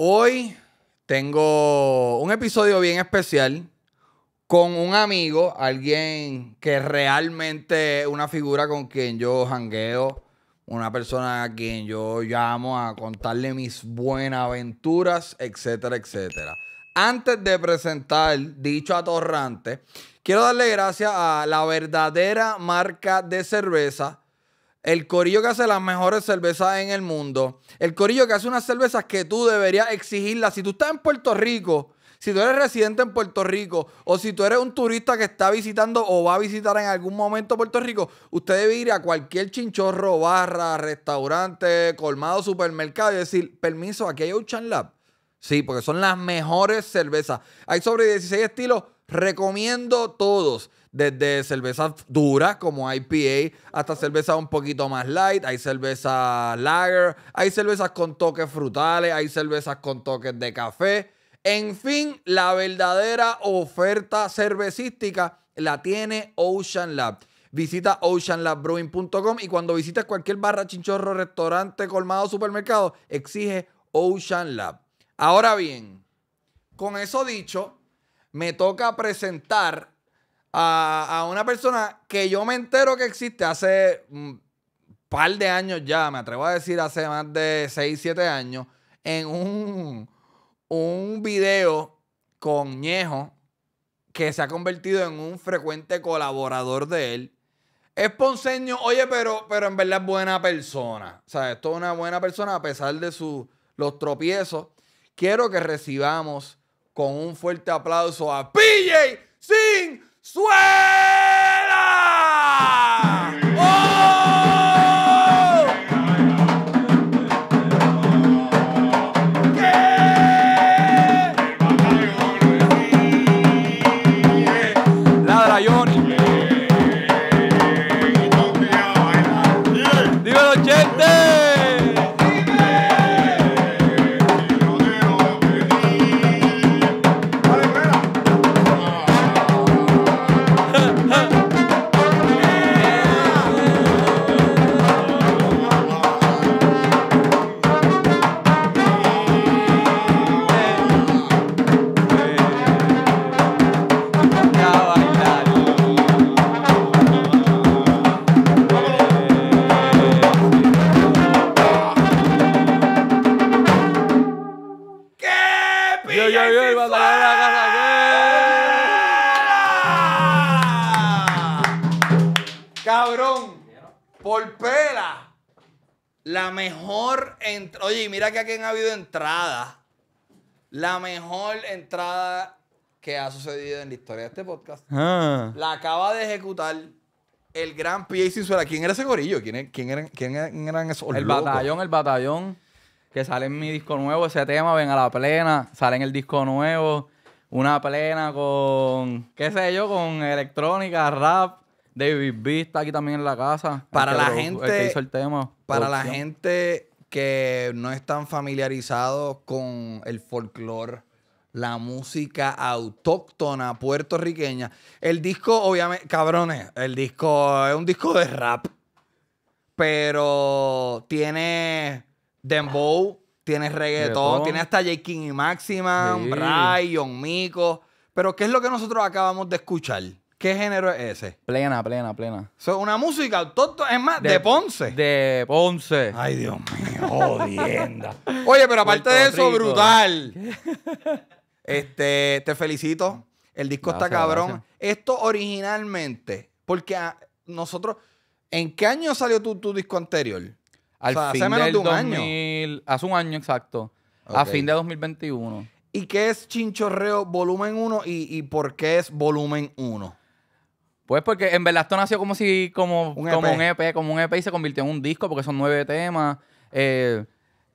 Hoy tengo un episodio bien especial con un amigo, alguien que realmente es una figura con quien yo jangueo, una persona a quien yo llamo a contarle mis buenas aventuras, etcétera, etcétera. Antes de presentar dicho atorrante, quiero darle gracias a la verdadera marca de cerveza el corillo que hace las mejores cervezas en el mundo, el corillo que hace unas cervezas que tú deberías exigirlas. Si tú estás en Puerto Rico, si tú eres residente en Puerto Rico o si tú eres un turista que está visitando o va a visitar en algún momento Puerto Rico, usted debe ir a cualquier chinchorro, barra, restaurante, colmado, supermercado y decir, permiso, aquí hay un Lab. Sí, porque son las mejores cervezas. Hay sobre 16 estilos, recomiendo todos desde cervezas duras como IPA hasta cervezas un poquito más light, hay cervezas lager, hay cervezas con toques frutales, hay cervezas con toques de café. En fin, la verdadera oferta cervecística la tiene Ocean Lab. Visita oceanlabbrewing.com y cuando visitas cualquier barra, chinchorro, restaurante, colmado, supermercado, exige Ocean Lab. Ahora bien, con eso dicho, me toca presentar a, una persona que yo me entero que existe hace un mm, par de años ya, me atrevo a decir hace más de 6, 7 años, en un, un video con Ñejo que se ha convertido en un frecuente colaborador de él. Es ponceño, oye, pero, pero en verdad es buena persona. O sea, es toda una buena persona a pesar de sus los tropiezos. Quiero que recibamos con un fuerte aplauso a PJ Sin ¡Suela! ¡Oh! que aquí han habido entrada, La mejor entrada que ha sucedido en la historia de este podcast. Ah. La acaba de ejecutar el gran PA Sinsuela. ¿Quién era ese gorillo? ¿Quién, quién, quién, eran esos El batallón, el batallón. Que sale en mi disco nuevo ese tema. Ven a la plena. Sale en el disco nuevo. Una plena con, qué sé yo, con electrónica, rap. David Vista aquí también en la casa. Para la gente... Para la gente que no están familiarizados con el folklore, la música autóctona puertorriqueña. El disco, obviamente, cabrones, el disco es un disco de rap, pero tiene dembow, tiene reggaetón, tiene hasta J. King y Maximan, Brian, Mico. Pero ¿qué es lo que nosotros acabamos de escuchar? ¿Qué género es ese? Plena, plena, plena. Es una música es más, de, Ponce. De Ponce. Ay, Dios mío, jodienda. Oye, pero aparte de eso, brutal. Este, te felicito. El disco está cabrón. Esto originalmente, porque ah, nosotros, ¿en qué año salió tu, disco anterior? Al o hace menos de un año. Hace un año exacto. A fin de 2021. ¿Y qué es Chinchorreo Volumen 1 y, y por qué es Volumen 1? Pues porque en verdad esto nació como si, como un, como e un EP, como un EP y se convirtió en un disco porque son nueve temas. Eh,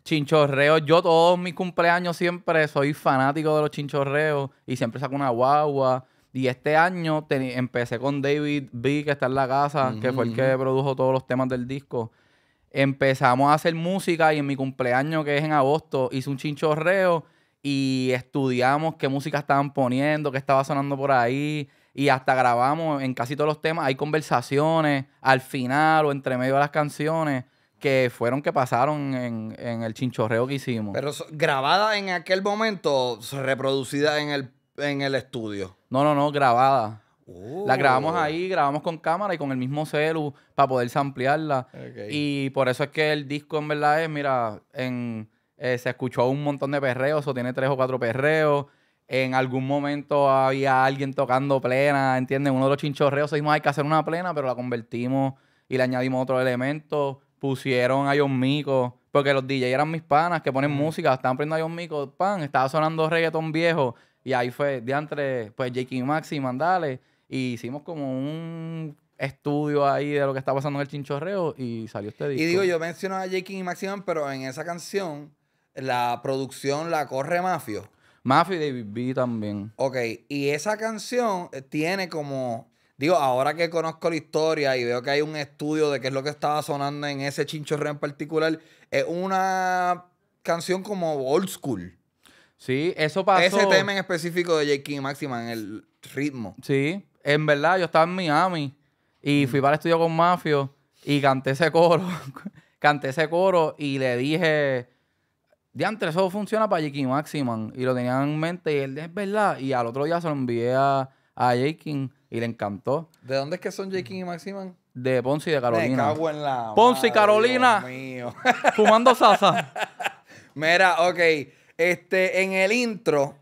chinchorreos. Yo todos mis cumpleaños siempre soy fanático de los chinchorreos y siempre saco una guagua. Y este año empecé con David B, que está en la casa, que fue el que produjo todos los temas del disco. Empezamos a hacer música y en mi cumpleaños, que es en agosto, hice un chinchorreo y estudiamos qué música estaban poniendo, qué estaba sonando por ahí y hasta grabamos en casi todos los temas. Hay conversaciones al final o entre medio de las canciones que fueron que pasaron en, el chinchorreo que hicimos. Pero grabada en aquel momento, reproducida en el, en el estudio. No, no, no, grabada. Uh. La grabamos ahí, grabamos con cámara y con el mismo celu para poder ampliarla Y por eso es que el disco en verdad es, mira, en, eh, se escuchó un montón de perreos o tiene tres o cuatro perreos. En algún momento había alguien tocando plena, ¿entiendes? Uno de los chinchorreos Decimos, hay que hacer una plena, pero la convertimos y le añadimos otro elemento. Pusieron a John Mico, porque los DJ eran mis panas que ponen mm. música, estaban poniendo a John Mico, pan, estaba sonando reggaetón viejo. Y ahí fue, de entre pues Jake y Maxi, mandale. Y hicimos como un estudio ahí de lo que estaba pasando en el chinchorreo y salió este disco. Y digo, yo menciono a Jake y Maximán, pero en esa canción la producción la corre Mafio. Mafia y David B también. Ok, y esa canción tiene como. Digo, ahora que conozco la historia y veo que hay un estudio de qué es lo que estaba sonando en ese chinchorreo en particular, es una canción como old school. Sí, eso pasó. Ese tema en específico de J.K. Maxima en el ritmo. Sí, en verdad, yo estaba en Miami y mm. fui para el estudio con Mafia y canté ese coro. canté ese coro y le dije de antes eso funciona para J.K. Maximan. Y lo tenían en mente y él, es verdad. Y al otro día se lo envié a, a J.K. y le encantó. ¿De dónde es que son J.K. y Maximan? De Ponce y de Carolina. Me cago en la Ponce y Carolina. mío. Fumando salsa! Mira, ok. Este, en el intro,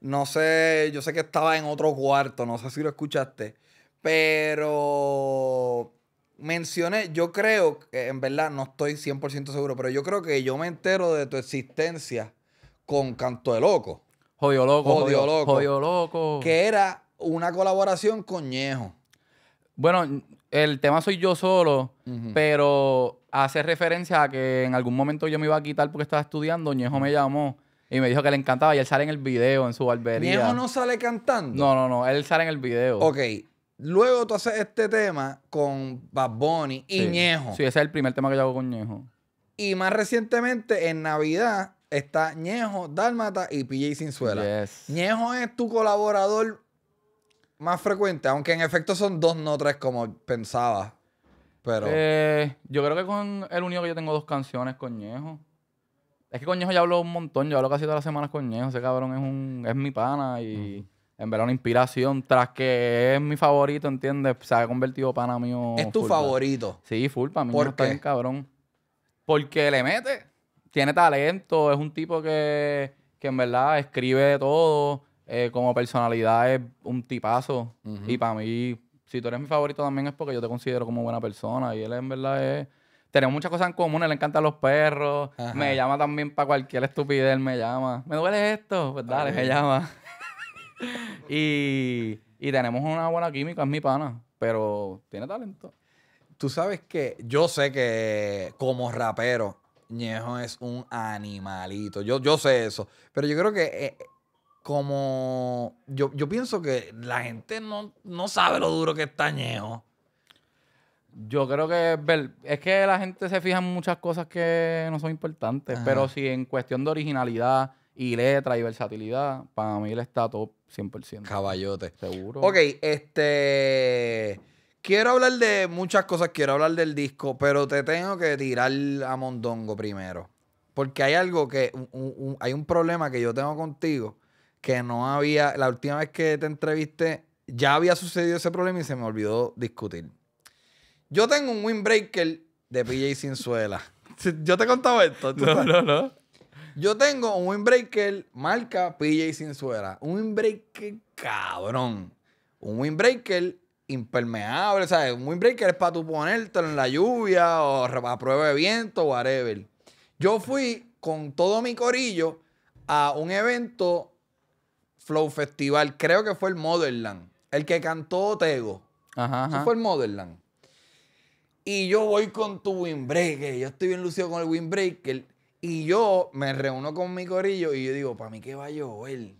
no sé, yo sé que estaba en otro cuarto, no sé si lo escuchaste, pero mencioné, yo creo, en verdad no estoy 100% seguro, pero yo creo que yo me entero de tu existencia con Canto de Loco. Jodio Loco. Jodio Loco. Jodio Loco. Que era una colaboración con Ñejo. Bueno, el tema soy yo solo, pero hace referencia a que en algún momento yo me iba a quitar porque estaba estudiando, Ñejo me llamó. Y me dijo que le encantaba y él sale en el video en su barbería. ¿Ñejo no sale cantando? No, no, no. Él sale en el video. Ok. Luego tú haces este tema con Bad Bunny y Ñejo. Sí, ese es el primer tema que yo hago con Ñejo. Y más recientemente, en Navidad, está Ñejo, Dálmata y PJ Sinzuela. Yes. Ñejo es tu colaborador más frecuente, aunque en efecto son dos, no tres, como pensaba. Pero. Eh, yo creo que con el único que yo tengo dos canciones con Ñejo. Es que con Ñejo ya hablo un montón, yo hablo casi todas las semanas con Ñejo. Ese cabrón es un. es mi pana y en verdad una inspiración. Tras que es mi favorito, ¿entiendes? Se ha convertido pana mío. ¿Es tu favorito? Sí, full, para mí. cabrón. Porque le mete. Tiene talento. Es un tipo que, que en verdad escribe todo. Eh, como personalidad es un tipazo. Y para mí, si tú eres mi favorito también es porque yo te considero como buena persona. Y él en verdad es... Tenemos muchas cosas en común. le encantan los perros. Me llama también para cualquier estupidez. me llama. Me duele esto. verdad pues dale, me llama y, tenemos una buena química, es mi pana, pero tiene talento. Tú sabes que yo sé que como rapero, Ñejo es un animalito. Yo, yo sé eso. Pero yo creo que eh, como yo, yo, pienso que la gente no, sabe lo duro que está Ñejo. Yo creo que es que la gente se fija en muchas cosas que no son importantes, pero si en cuestión de originalidad, y letra y versatilidad, para mí el está top 100%. Caballote. Seguro. Ok, este. Quiero hablar de muchas cosas, quiero hablar del disco, pero te tengo que tirar a Mondongo primero. Porque hay algo que. hay un problema que yo tengo contigo que no había. La última vez que te entrevisté, ya había sucedido ese problema y se me olvidó discutir. Yo tengo un windbreaker de PJ Sinzuela. Yo te he contado esto. No, no, no. Yo tengo un windbreaker marca PJ suera. Un windbreaker cabrón. Un windbreaker impermeable. ¿sabes? un windbreaker es para tú ponértelo en la lluvia o a prueba de viento, whatever. Yo fui con todo mi corillo a un evento Flow Festival. Creo que fue el Motherland. El que cantó Tego. Ajá, Eso fue el Motherland. Y yo voy con tu windbreaker. Yo estoy bien lucido con el windbreaker. Y yo me reúno con mi corillo y yo digo, ¿para mí qué va yo él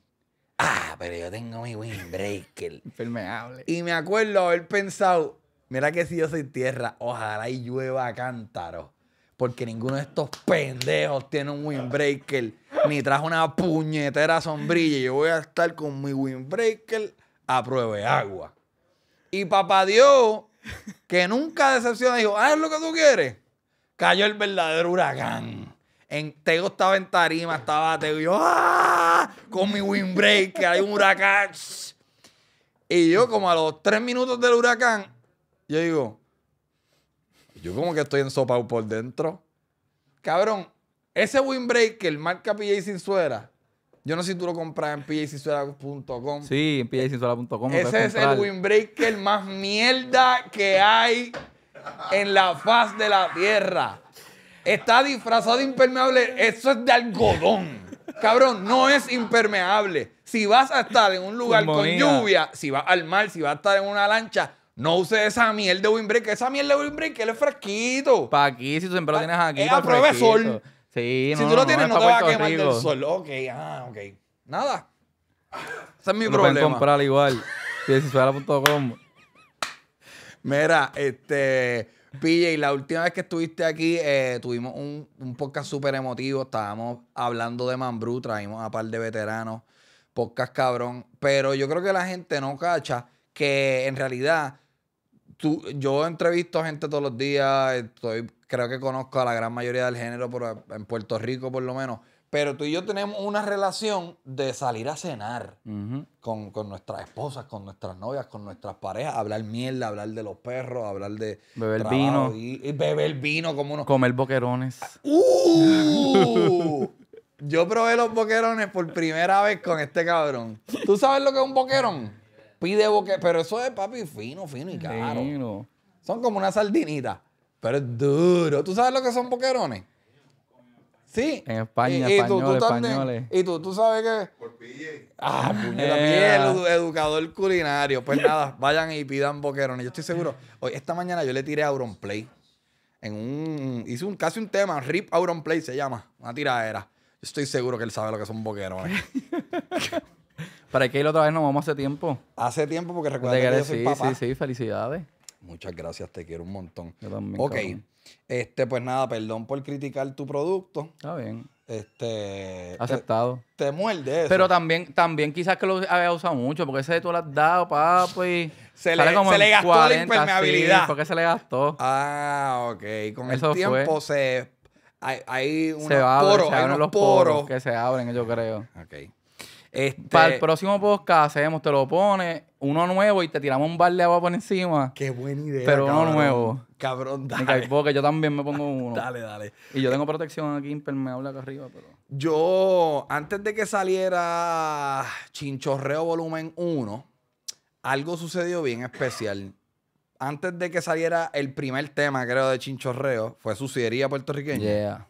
Ah, pero yo tengo mi windbreaker. Impermeable. Y me acuerdo haber pensado, mira que si yo soy tierra, ojalá y llueva a cántaro. Porque ninguno de estos pendejos tiene un windbreaker. ni trajo una puñetera sombrilla. y Yo voy a estar con mi windbreaker a prueba de agua. Y papá Dios, que nunca decepciona, dijo, haz lo que tú quieres. Cayó el verdadero huracán. En, Tego estaba en tarima, estaba Tego y yo, ah, Con mi windbreaker, hay un huracán. Y yo, como a los tres minutos del huracán, yo digo, yo como que estoy en sopa por dentro. Cabrón, ese windbreaker marca PJ suera Yo no sé si tú lo compras en pjsinsuera.com. Sí, en pjsinsuera.com. Ese es el windbreaker más mierda que hay en la faz de la tierra. Está disfrazado de impermeable. Eso es de algodón. Cabrón, no es impermeable. Si vas a estar en un lugar con lluvia, si vas al mar, si vas a estar en una lancha, no uses esa miel de windbreak. Esa miel de windbreak, él es fresquito. Para aquí, si tú siempre lo tienes aquí. Es el prueba sol. si tú lo tienes, no, te va a quemar el sol. Ok, ah, ok. Nada. Ese es mi no problema. Pueden comprar igual. si Mira, este y la última vez que estuviste aquí, eh, tuvimos un, podcast súper emotivo. Estábamos hablando de Mambrú, traímos a par de veteranos, podcast cabrón. Pero yo creo que la gente no cacha que en realidad tú, yo entrevisto a gente todos los días. Estoy, creo que conozco a la gran mayoría del género, pero en Puerto Rico por lo menos. Pero tú y yo tenemos una relación de salir a cenar con, nuestras esposas, con nuestras novias, con nuestras parejas, hablar mierda, hablar de los perros, hablar de. Beber vino. Y, beber vino como uno. Comer boquerones. ¡Uh! yo probé los boquerones por primera vez con este cabrón. ¿Tú sabes lo que es un boquerón? Pide boquerón. Pero eso es, papi, fino, fino y caro. Son como una sardinita. Pero es duro. ¿Tú sabes lo que son boquerones? Sí. En España, y, tú, españoles. Y tú, tú sabes que. Por PJ. Ah, por eh, Mí el ah. educador culinario. Pues nada, vayan y pidan boquerones. Yo estoy seguro. Hoy, esta mañana yo le tiré a Auronplay. En un. Hice un, casi un tema. Rip Play se llama. Una tiradera. Yo estoy seguro que él sabe lo que son boquerones. Para que ir otra vez nos vamos hace tiempo. Hace tiempo, porque recuerda que, yo sí, Sí, sí, felicidades. Muchas gracias, te quiero un montón. Yo también. Ok. Este, pues nada, perdón por criticar tu producto. Está bien. Este. Aceptado. Te, muerde eso. Pero también, también quizás que lo había usado mucho, porque ese tú lo has dado, papi. Se, le, se le gastó la impermeabilidad. porque se le gastó. Ah, ok. Con el tiempo se. Hay, unos se abren, poros, se hay unos los poros. poros que se abren, yo creo. Ok. Este, Para el próximo podcast hacemos, te lo pones, uno nuevo y te tiramos un bar de agua por encima. Qué buena idea. Pero uno nuevo. Cabrón, dale. porque yo también me pongo uno. dale, dale. Y yo tengo protección aquí me habla acá arriba, pero. Yo, antes de que saliera Chinchorreo Volumen 1, algo sucedió bien especial. Antes de que saliera el primer tema, creo, de Chinchorreo, fue sucedería puertorriqueña.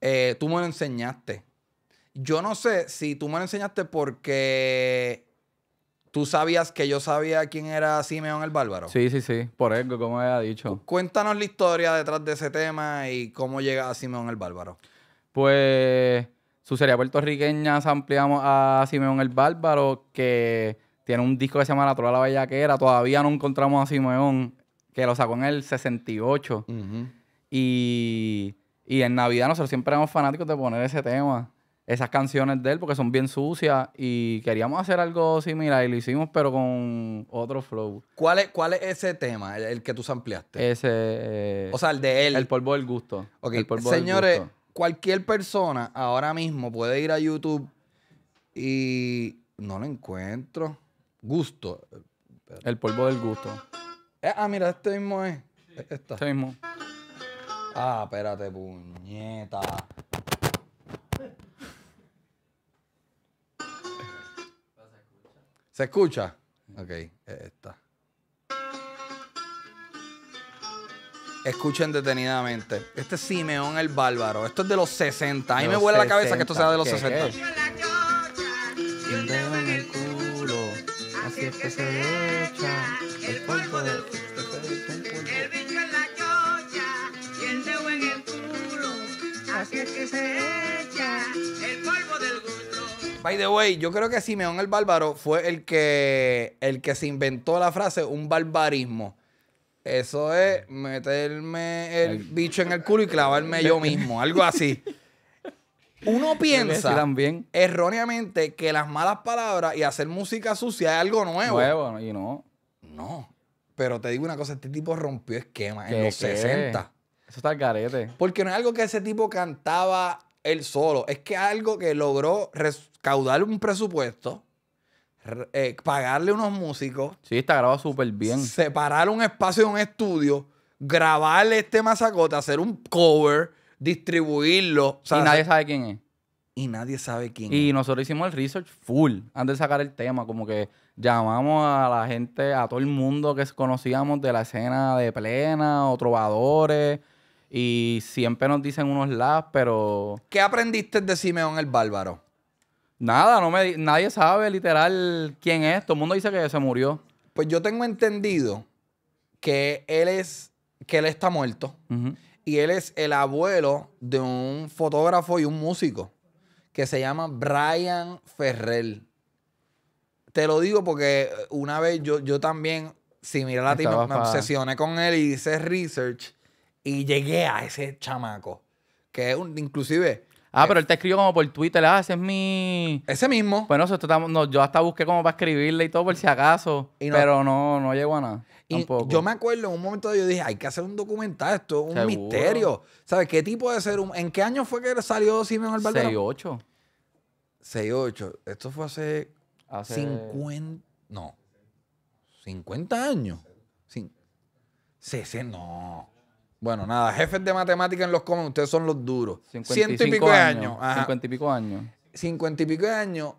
Eh, tú me lo enseñaste. Yo no sé si tú me lo enseñaste porque tú sabías que yo sabía quién era Simeón el Bárbaro. Sí, sí, sí. Por eso, como había dicho. Cuéntanos la historia detrás de ese tema y cómo llega a Simeón el Bárbaro. Pues su serie puertorriqueña se ampliamos a Simeón el Bárbaro, que tiene un disco que se llama Natural la Bellaquera. Todavía no encontramos a Simeón, que lo sacó en el 68. Y. Y en Navidad nosotros siempre éramos fanáticos de poner ese tema esas canciones de él porque son bien sucias y queríamos hacer algo similar y lo hicimos pero con otro flow. ¿Cuál es, cuál es ese tema, el, que tú ampliaste? Ese... Eh, o sea, el de él. El polvo del gusto. Ok, el señores, cualquier persona ahora mismo puede ir a YouTube y no lo encuentro. Gusto. El polvo del gusto. Eh, ah, mira, este mismo es. Este, este mismo. Ah, espérate, puñeta. ¿Se escucha? Ok, eh, está. Escuchen detenidamente. Este es Simeón el Bárbaro. Esto es de los 60. A mí me huele la cabeza que esto sea de los 60. El el en en la culo, Es? Así es que se echa. By the way, yo creo que Simeón el Bárbaro fue el que, el que se inventó la frase un barbarismo. Eso es meterme el bicho en el culo y clavarme yo mismo, algo así. Uno piensa erróneamente que las malas palabras y hacer música sucia es algo nuevo. Nuevo, y no. No. Pero te digo una cosa, este tipo rompió esquema en los 60. Eso está al Porque no es algo que ese tipo cantaba él solo. Es que algo que logró recaudar un presupuesto, eh, pagarle unos músicos. Sí, está grabado súper bien. Separar un espacio de un estudio, grabarle este masacote, hacer un cover, distribuirlo. y nadie sabe quién es. Y nadie sabe quién y es. Y nosotros hicimos el research full antes de sacar el tema, como que llamamos a la gente, a todo el mundo que conocíamos de la escena de plena o trovadores y siempre nos dicen unos las, pero... ¿Qué aprendiste de Simeón el Bárbaro? Nada, no me, nadie sabe literal quién es. Todo el mundo dice que se murió. Pues yo tengo entendido que él es que él está muerto y él es el abuelo de un fotógrafo y un músico que se llama Brian Ferrell. Te lo digo porque una vez yo, yo también, si mira la me, me obsesioné con él y hice research y llegué a ese chamaco. Que es un, inclusive. Ah, eh, pero él te escribió como por Twitter, ah, ese es mi. Ese mismo. Bueno, eso está, no, yo hasta busqué como para escribirle y todo por si acaso. pero no, no llegó a nada. Y tampoco. Yo me acuerdo en un momento yo dije, hay que hacer un documental, esto es un misterio. ¿Sabes qué tipo de ser humano? ¿En qué año fue que salió Simeon el 6-8. 6 Esto fue hace, hace 50. No. 50 años. sí 60. No. Bueno, nada, jefes de matemática en los comen ustedes son los duros. Ciento y pico de años. Ajá. Cincuenta y pico años. Cincuenta y pico de años,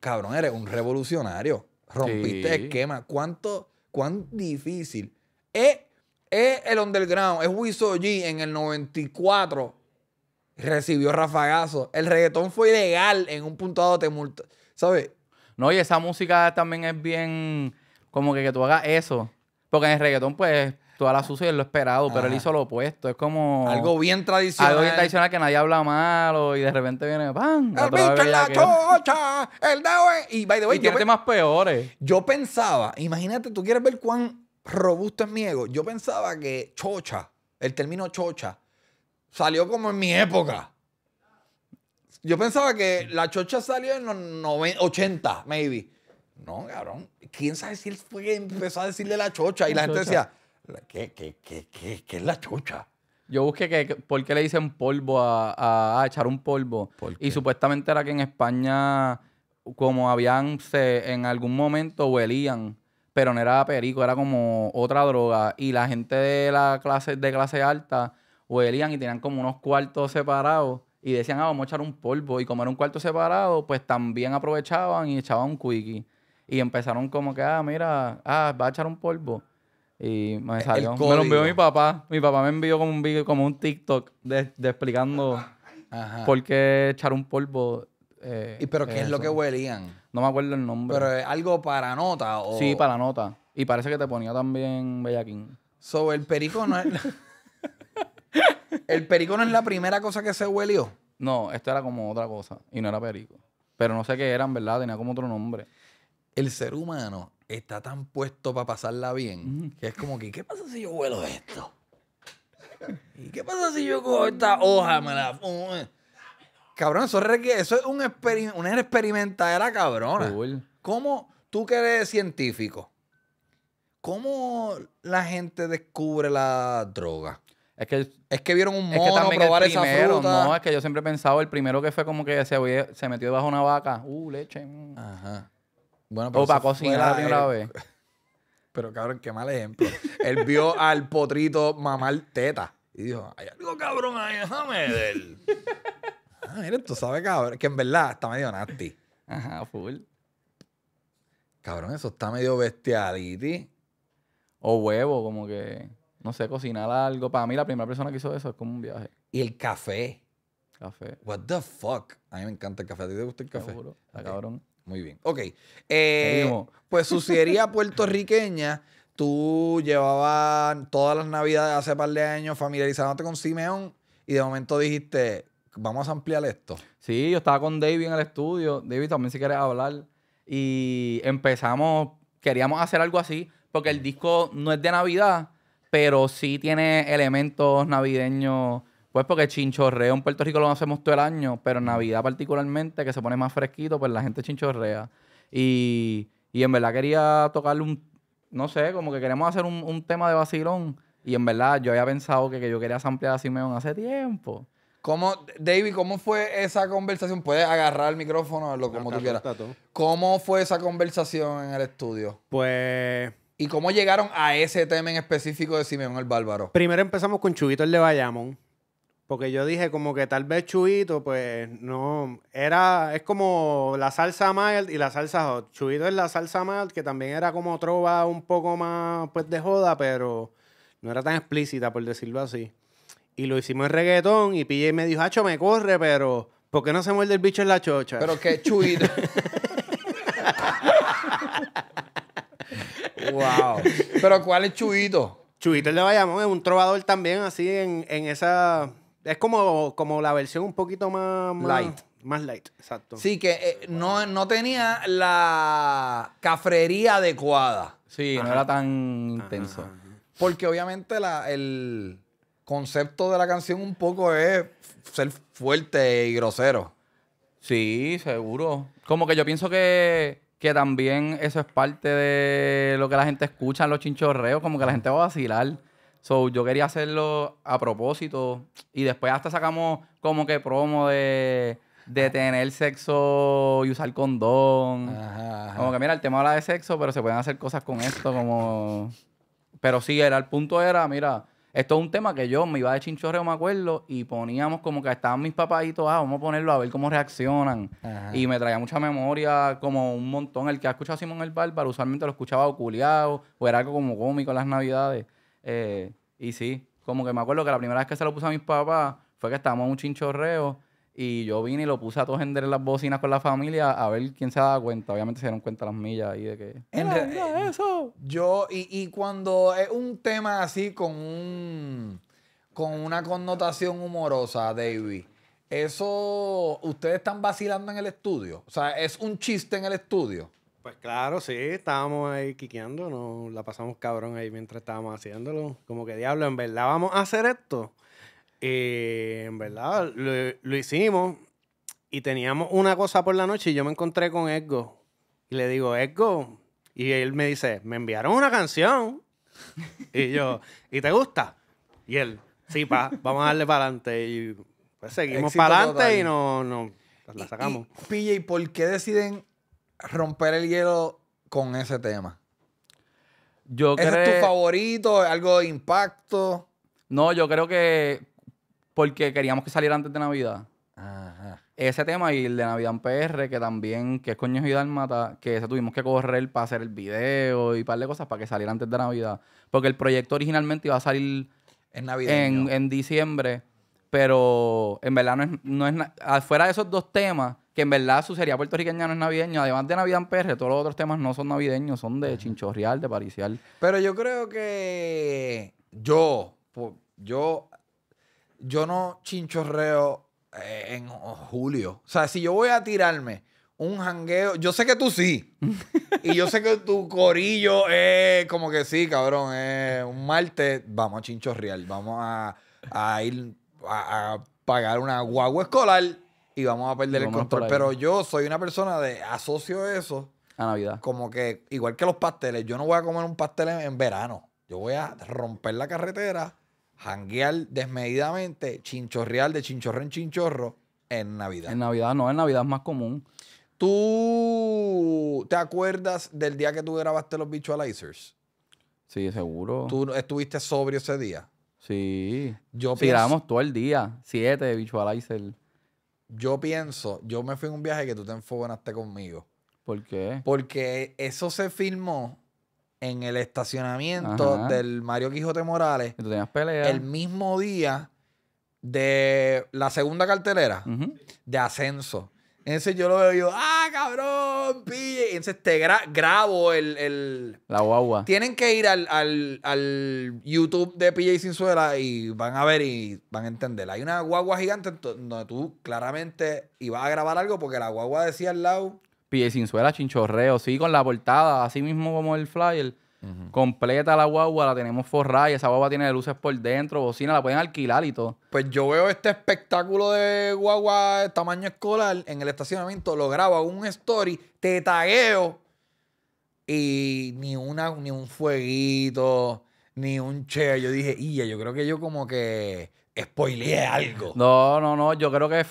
cabrón, eres un revolucionario. Rompiste el esquema. ¿Cuánto, cuán difícil? Es, es el underground, es Wiso G en el 94. Recibió rafagazo. El reggaetón fue ilegal en un puntado de multa. ¿Sabes? No, y esa música también es bien. Como que, que tú hagas eso. Porque en el reggaetón, pues toda la sucia y lo esperado, pero él hizo lo opuesto. Es como. Algo bien tradicional. Algo bien tradicional que nadie habla malo y de repente viene ¡pam! El bicho es la chocha, el es... Y y tiene temas peores. Yo pensaba, imagínate, tú quieres ver cuán robusto es mi ego. Yo pensaba que chocha, el término chocha, salió como en mi época. Yo pensaba que la chocha salió en los 80, maybe. No, cabrón. ¿Quién sabe si él fue empezó a decirle la chocha? Y la, gente decía, ¿Qué, es la chucha? Yo busqué que, por qué le dicen polvo a, echar un polvo. Y supuestamente era que en España, como habían, se, en algún momento huelían, pero no era perico, era como otra droga. Y la gente de la clase, de clase alta huelían y tenían como unos cuartos separados. Y decían, ah, vamos a echar un polvo. Y como era un cuarto separado, pues también aprovechaban y echaban un quickie. Y empezaron como que, ah, mira, ah, va a echar un polvo. Y me salió. Me lo envió mi papá. Mi papá me envió como un video, como un TikTok de, explicando por qué echar un polvo. Eh, ¿Y pero qué es, lo que huelían? No me acuerdo el nombre. ¿Pero es algo para nota? O... Sí, para nota. Y parece que te ponía también Bellaquín. sobre el perico no es... ¿El perico no es la primera cosa que se huelió? No, esto era como otra cosa. Y no era perico. Pero no sé qué eran, ¿verdad? Tenía como otro nombre. El ser humano está tan puesto para pasarla bien que es como que, ¿qué pasa si yo vuelo esto? ¿Y qué pasa si yo cojo esta hoja? Cabrón, eso, eso es un experimento una experimentadera cabrona. ¿Cómo tú que eres científico? ¿Cómo la gente descubre la droga? Es que, es que vieron un mono es que probar primero, No, es que yo siempre he pensado, el primero que fue como que se, se metió debajo de una vaca. Uh, leche. Mm. Ajá. Bueno, o para cocinar la primera vez. Pero cabrón, qué mal ejemplo. Él vio al potrito mamar teta y dijo, hay algo cabrón ahí, déjame ver. ah, mira, tú sabes, cabrón, que en verdad está medio nasty. Ajá, full. Cabrón, eso está medio bestiality. O huevo, como que, no sé, cocinar algo. Para mí la primera persona que hizo eso es como un viaje. Y el café. Café. What the fuck? A mí me encanta el café. ¿A ti te gusta el café? Seguro. cabrón. Muy bien. Ok. Eh, pues pues suciería puertorriqueña. Tú llevabas todas las navidades hace par de años familiarizándote con Simeón y de momento dijiste, vamos a ampliar esto. Sí, yo estaba con David en el estudio. David también si quieres hablar. Y empezamos, queríamos hacer algo así, porque el disco no es de Navidad, pero sí tiene elementos navideños pues porque chinchorreo en Puerto Rico lo hacemos todo el año, pero en Navidad particularmente, que se pone más fresquito, pues la gente chinchorrea. Y, en verdad quería tocarle un, no sé, como que queremos hacer un, tema de vacilón. Y en verdad yo había pensado que, yo quería ampliar a Simeón hace tiempo. ¿Cómo, David, cómo fue esa conversación? Puedes agarrar el micrófono, lo como ah, tú quieras. ¿Cómo fue esa conversación en el estudio? Pues... ¿Y cómo llegaron a ese tema en específico de Simeón el Bárbaro? Primero empezamos con Chubito el de Bayamón porque yo dije como que tal vez Chuito, pues no, era, es como la salsa mild y la salsa hot. Chuito es la salsa mild, que también era como trova un poco más pues de joda, pero no era tan explícita, por decirlo así. Y lo hicimos en reggaetón y PJ me dijo, hacho, me corre, pero ¿por qué no se muerde el bicho en la chocha? Pero que Chuito. wow. Pero ¿cuál es Chuito? Chuito el de Bayamón es un trovador también, así en, en esa es como, como la versión un poquito más, light. Más light, exacto. Sí, que eh, no, tenía la cafrería adecuada. Sí, no era tan intenso. Porque obviamente el concepto de la canción un poco es ser fuerte y grosero. Sí, seguro. Como que yo pienso que, que también eso es parte de lo que la gente escucha los chinchorreos, como que la gente va a vacilar. So, yo quería hacerlo a propósito. Y después hasta sacamos como que promo de, de tener sexo y usar condón. Como que mira, el tema habla de sexo, pero se pueden hacer cosas con esto, como. Pero sí, era el punto era, mira, esto es un tema que yo me iba de chinchorreo, me acuerdo, y poníamos como que estaban mis papaditos, ah, vamos a ponerlo a ver cómo reaccionan. Y me traía mucha memoria, como un montón. El que ha escuchado Simón el Bárbaro usualmente lo escuchaba oculiado. o era algo como cómico en las navidades. Eh, y sí, como que me acuerdo que la primera vez que se lo puse a mis papás fue que estábamos en un chinchorreo y yo vine y lo puse a todos en las bocinas con la familia a ver quién se daba cuenta. Obviamente se dieron cuenta las millas ahí de que. En eh, eso. Yo, y, y cuando es un tema así con un. con una connotación humorosa, David. Eso, ustedes están vacilando en el estudio. O sea, es un chiste en el estudio. Pues claro, sí, estábamos ahí quiqueando, nos la pasamos cabrón ahí mientras estábamos haciéndolo. Como que diablo, en verdad vamos a hacer esto. Eh, en verdad, lo, hicimos y teníamos una cosa por la noche y yo me encontré con Edgo. Y le digo, Edgo, y él me dice, me enviaron una canción. y yo, ¿y te gusta? Y él, sí, pa, vamos a darle para adelante. Y pues seguimos para adelante y nos no, la sacamos. y, ¿por qué deciden romper el hielo con ese tema? Yo ¿Ese es tu favorito? ¿Algo de impacto? No, yo creo que porque queríamos que saliera antes de Navidad. Ajá. Ese tema y el de Navidad en PR, que también, que es Coño y Dalmata... que ese tuvimos que correr para hacer el video y un par de cosas para que saliera antes de Navidad. Porque el proyecto originalmente iba a salir en, en, en diciembre, pero en verdad no es, no es... Fuera de esos dos temas, que en verdad su sería puertorriqueña no es navideño. Además de Navidad en PR, todos los otros temas no son navideños, son de chinchorreal, de paricial. Pero yo creo que yo, yo, yo no chinchorreo eh, en julio. O sea, si yo voy a tirarme un jangueo, yo sé que tú sí. y yo sé que tu corillo es como que sí, cabrón, es un martes, vamos a chinchorrear. vamos a, ir a pagar una guagua escolar y vamos a perder el control. Pero yo soy una persona de asocio eso. A Navidad. Como que, igual que los pasteles, yo no voy a comer un pastel en, verano. Yo voy a romper la carretera, janguear desmedidamente, chinchorrear de chinchorro en chinchorro en Navidad. En Navidad no, en Navidad es más común. ¿Tú te acuerdas del día que tú grabaste los Visualizers? Sí, seguro. ¿Tú estuviste sobrio ese día? Sí. Yo sí, todo el día. Siete Visualizers yo pienso, yo me fui en un viaje que tú te enfogonaste conmigo. ¿Por qué? Porque eso se filmó en el estacionamiento del Mario Quijote Morales. tú tenías pelea. El mismo día de la segunda cartelera de ascenso. Entonces yo lo veo y yo, ah, cabrón, pille. entonces te grabo el, el, La guagua. Tienen que ir al, YouTube de PJ Sinzuela y van a ver y van a entender. Hay una guagua gigante donde tú claramente ibas a grabar algo porque la guagua decía al lado. PJ Sinzuela, chinchorreo, sí, con la portada, así mismo como el flyer. Completa la guagua, la tenemos forrada y esa guagua tiene luces por dentro, bocina, la pueden alquilar y todo. Pues yo veo este espectáculo de guagua de tamaño escolar en el estacionamiento, lo grabo, un story, te tagueo y ni, una, ni un fueguito, ni un che. Yo dije, y yo creo que yo como que spoileé algo. No, no, no, yo creo que,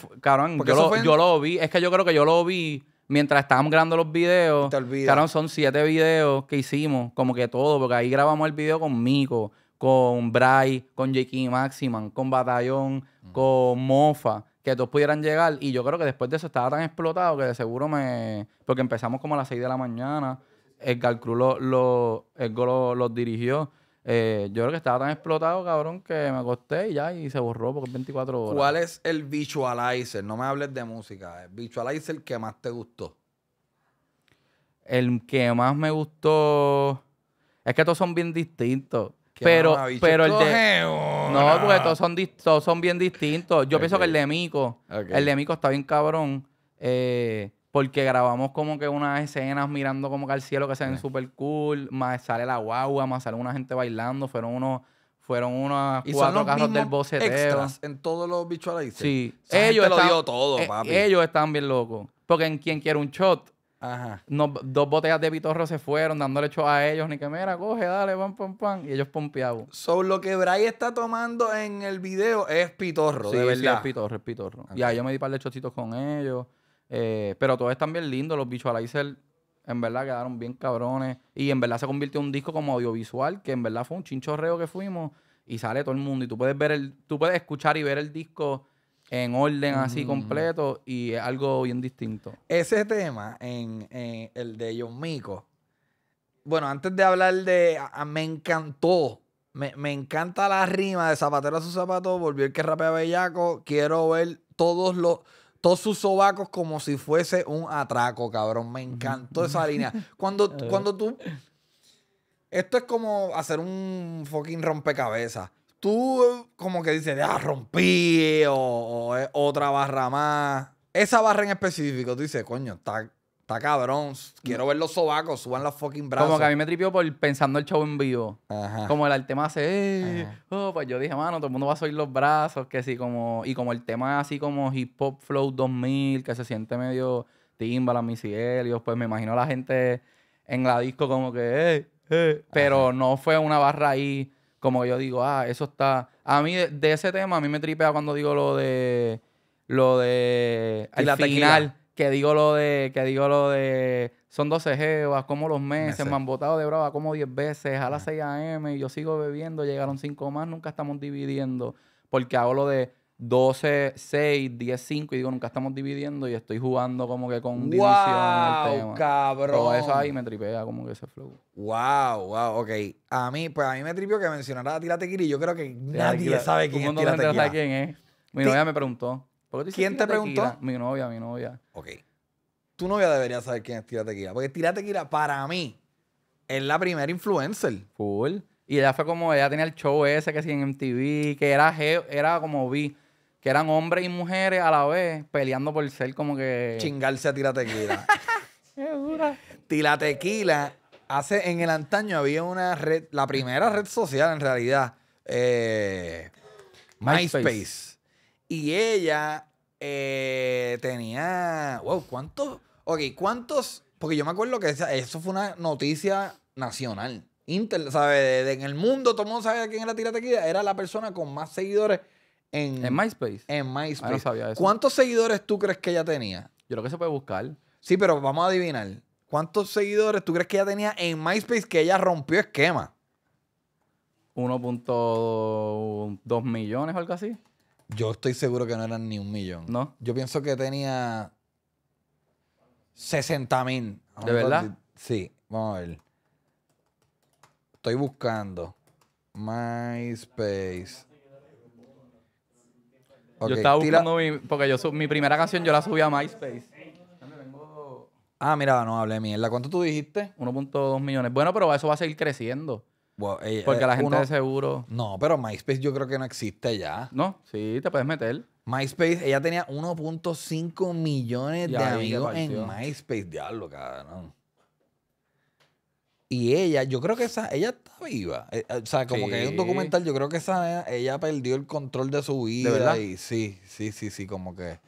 yo lo vi, es que yo creo que yo lo vi mientras estábamos grabando los videos, claro, son siete videos que hicimos, como que todo, porque ahí grabamos el video con Mico, con Bry, con J.K. Maximan, con Batallón, con Mofa, que todos pudieran llegar. Y yo creo que después de eso estaba tan explotado que de seguro me. Porque empezamos como a las seis de la mañana. El Cruz lo, lo, los dirigió. Eh, yo creo que estaba tan explotado, cabrón, que me acosté y ya, y se borró porque es 24 horas. ¿Cuál es el visualizer? No me hables de música. El visualizer que más te gustó. El que más me gustó. Es que todos son bien distintos. Pero, pero el de. No, porque todos son, todos son bien distintos. Yo pienso que el de Mico. El de Mico está bien cabrón. Eh, porque grabamos como que unas escenas mirando como que al cielo que se ven súper cool, más sale la guagua, más sale una gente bailando, fueron unos fueron unos cuatro carros del boceteo. en todos los bichos Sí. Sí. ellos están, todo, eh, Ellos están bien locos. Porque en quien quiere un shot, Ajá. dos botellas de pitorro se fueron dándole show a ellos. Ni que, mira, coge, dale, pam, pam, pam. Y ellos pompeados. So, lo que Bray está tomando en el video es pitorro, sí, de verdad. Sí, es pitorro, es pitorro. Ya, yo me di par de chocitos con ellos. Eh, pero todos están bien lindos, los visualizers en verdad quedaron bien cabrones. Y en verdad se convirtió en un disco como audiovisual, que en verdad fue un chinchorreo que fuimos y sale todo el mundo. Y tú puedes ver el, tú puedes escuchar y ver el disco en orden así mm. completo y es algo bien distinto. Ese tema, en, el de John Mico, bueno, antes de hablar de, me encantó. Me, me, encanta la rima de Zapatero a su zapato, volvió el que rapea bellaco. Quiero ver todos los todos sus sobacos como si fuese un atraco, cabrón. Me encantó esa línea. Cuando, cuando tú. Esto es como hacer un fucking rompecabezas. Tú, como que dices, ah, rompí, o, otra barra más. Esa barra en específico, tú dices, coño, está Está cabrón. Quiero mm. ver los sobacos, suban los fucking brazos. Como que a mí me tripeó por pensando el show en vivo. Ajá. Como el, tema eh, hace, oh, pues yo dije, mano, todo el mundo va a subir los brazos, que sí, como, y como el tema así como hip hop flow 2000, que se siente medio Timbaland, Missy pues me imagino la gente en la disco como que, eh, eh. pero no fue una barra ahí, como yo digo, ah, eso está, a mí de, ese tema, a mí me tripea cuando digo lo de, lo de, la final que digo lo de, que digo lo de, son 12 jevas, como los meses, me han botado de brava como 10 veces, a las 6 a.m. y yo sigo bebiendo, llegaron 5 más, nunca estamos dividiendo, porque hago lo de 12, 6, 10, 5 y digo, nunca estamos dividiendo y estoy jugando como que con división en el tema. cabrón! Todo eso ahí me tripea como que ese flow. ¡Wow! ¡Wow! Ok. A mí, pues a mí me tripió que mencionara a Tila Tequila yo creo que nadie sabe quién es Tila Tequila. quién es. Mi novia me preguntó. ¿Quién te preguntó? Mi novia, mi novia. Ok. Tu novia debería saber quién es Tira Tequila. Porque Tira Tequila, para mí, es la primera influencer. Full. Y ella fue como, ella tenía el show ese que sí en MTV, que era, era como vi, que eran hombres y mujeres a la vez peleando por ser como que. Chingarse a Tira Tequila. Qué Tira Tequila. Hace, en el antaño había una red, la primera red social en realidad, eh, MySpace y ella eh, tenía. Wow, ¿cuántos? Ok, ¿cuántos? Porque yo me acuerdo que eso fue una noticia nacional. Inter, sabe De, en el mundo, todo el mundo sabía quién era Tira Tequila. Era la persona con más seguidores en. En MySpace. En MySpace. Ah, ¿Cuántos seguidores tú crees que ella tenía? Yo creo que se puede buscar. Sí, pero vamos a adivinar. ¿Cuántos seguidores tú crees que ella tenía en MySpace que ella rompió esquema? 1.2 millones o algo así. Yo estoy seguro que no eran ni un millón. ¿No? Yo pienso que tenía 60.000. ¿De verdad? Sí, vamos a ver. Estoy buscando. MySpace. yo estaba buscando mi, porque yo mi primera canción yo la subí a MySpace. Ah, mira, no hablé ¿La ¿Cuánto tú dijiste? 1.2 millones. Bueno, pero eso va a seguir creciendo. Eh, Porque eh, la gente de seguro. No, pero MySpace yo creo que no existe ya. No, sí, te puedes meter. MySpace, ella tenía 1.5 millones de amigos en MySpace. Diablo, cabrón. Y ella, yo creo que esa, ella está viva. Eh, o sea, como que hay un documental, yo creo que esa, ella perdió el control de su vida. Y sí, sí, sí, sí, como que.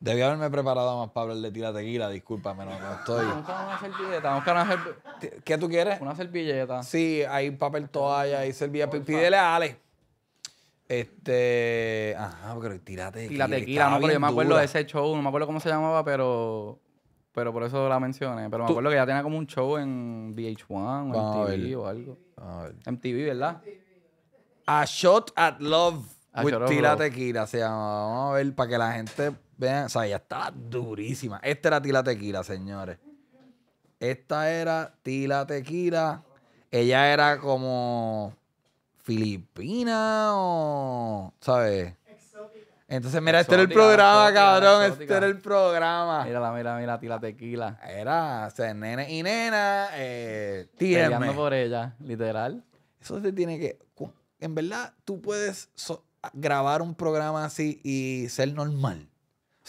Debí haberme preparado más para hablar de tira tequila, discúlpame, no, estoy... Vamos Buscar una servilleta, vamos buscar una servilleta. ¿Qué tú quieres? Una servilleta. Sí, hay papel toalla, hay servilleta. Pídele a Ale. Este. Ajá, pero tira tequila. Tira tequila, no, pero yo me acuerdo de ese show, no me acuerdo cómo se llamaba, pero. Pero por eso la mencioné. Pero me acuerdo que ya tenía como un show en VH1 o MTV o algo. A ver. MTV, ¿verdad? A Shot at Love a with Tira Tequila se llama. Vamos a ver, para que la gente Vean, o sea, ella estaba durísima. Esta era Tila Tequila, señores. Esta era Tila Tequila. Ella era como filipina o, ¿sabes? Entonces, mira, este era el programa, cabrón. Este era el programa. Mírala, mira, mira, Tila tequila. Era, o nene y nena, eh, por ella, literal. Eso se tiene que... En verdad, tú puedes grabar un programa así y ser normal.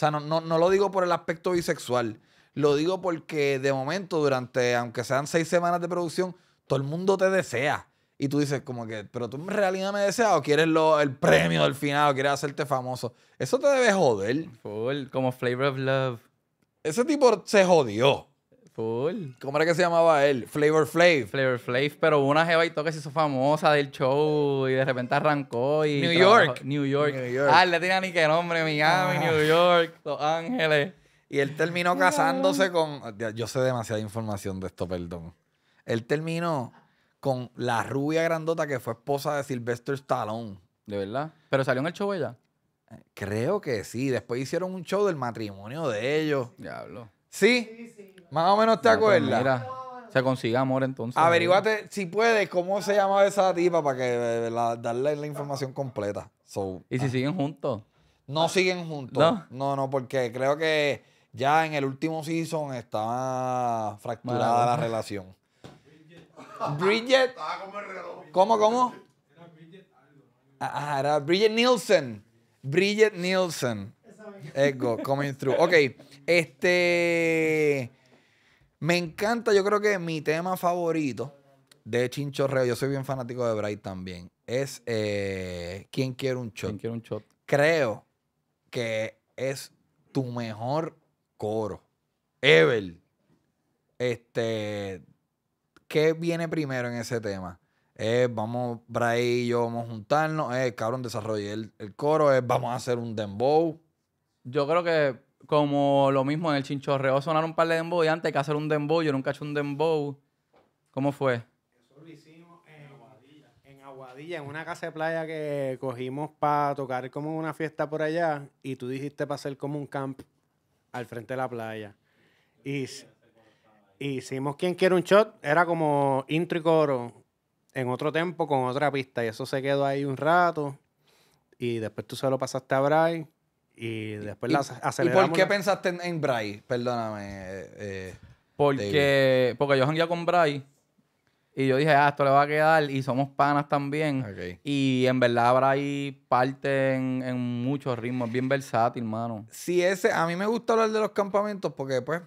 O sea, no, no, lo digo por el aspecto bisexual. Lo digo porque de momento, durante, aunque sean seis semanas de producción, todo el mundo te desea. Y tú dices, como que, pero tú en realidad me deseas o quieres el premio del final o quieres hacerte famoso. Eso te debe joder. como Flavor of Love. Ese tipo se jodió. ¿Cómo era que se llamaba él? Flavor Flav. Flavor Flav, pero una jeva y que se hizo famosa del show y de repente arrancó y... New York. New York. Ah, le tenía ni qué nombre, Miami, ah. New York, Los Ángeles. Y él terminó ah. casándose con... Yo sé demasiada información de esto, perdón. Él terminó con la rubia grandota que fue esposa de Sylvester Stallone. ¿De verdad? ¿Pero salió en el show ella? Creo que sí. Después hicieron un show del matrimonio de ellos. Diablo. ¿Sí? Sí, sí. Más o menos te pues, acuerdas. mira, se consigue amor entonces. Averíguate si puedes cómo se llamaba esa tipa para que eh, darle la información completa. ¿Y si ah. siguen juntos? No siguen juntos. No. No. no, porque creo que ya en el último season estaba fracturada la relación. Bridget. ¿Cómo, cómo? ah, era Bridget Nielsen. Bridget Nielsen. Ego, coming through. Ok, este. Me encanta, yo creo que mi tema favorito de Chinchorreo, yo soy bien fanático de Bright también, es eh, ¿Quién quiere un shot? un shot? Creo que es tu mejor coro. Ever. Este, ¿qué viene primero en ese tema? Eh, vamos, Bray y yo vamos a juntarnos. Eh, cabrón, desarrollé el, coro. Eh, vamos a hacer un dembow. Yo creo que como lo mismo en el chinchorreo sonar un par de dembow y antes hay que hacer un dembow, yo nunca he hecho un dembow. ¿Cómo fue? Eso lo hicimos en Aguadilla. En una casa de playa que cogimos para tocar como una fiesta por allá y tú dijiste para hacer como un camp al frente de la playa. Y hicimos Quien Quiere un Shot, era como intro y coro en otro tiempo con otra pista y eso se quedó ahí un rato y después tú se lo pasaste a Brian y después la aceleramos. ¿Y por qué pensaste en, en Perdóname. Eh, porque, porque yo jangueaba con Bray y yo dije, ah, esto le va a quedar y somos panas también. Y en verdad Bry parte en, muchos ritmos, es bien versátil, mano. Sí, ese, a mí me gusta hablar de los campamentos porque, pues,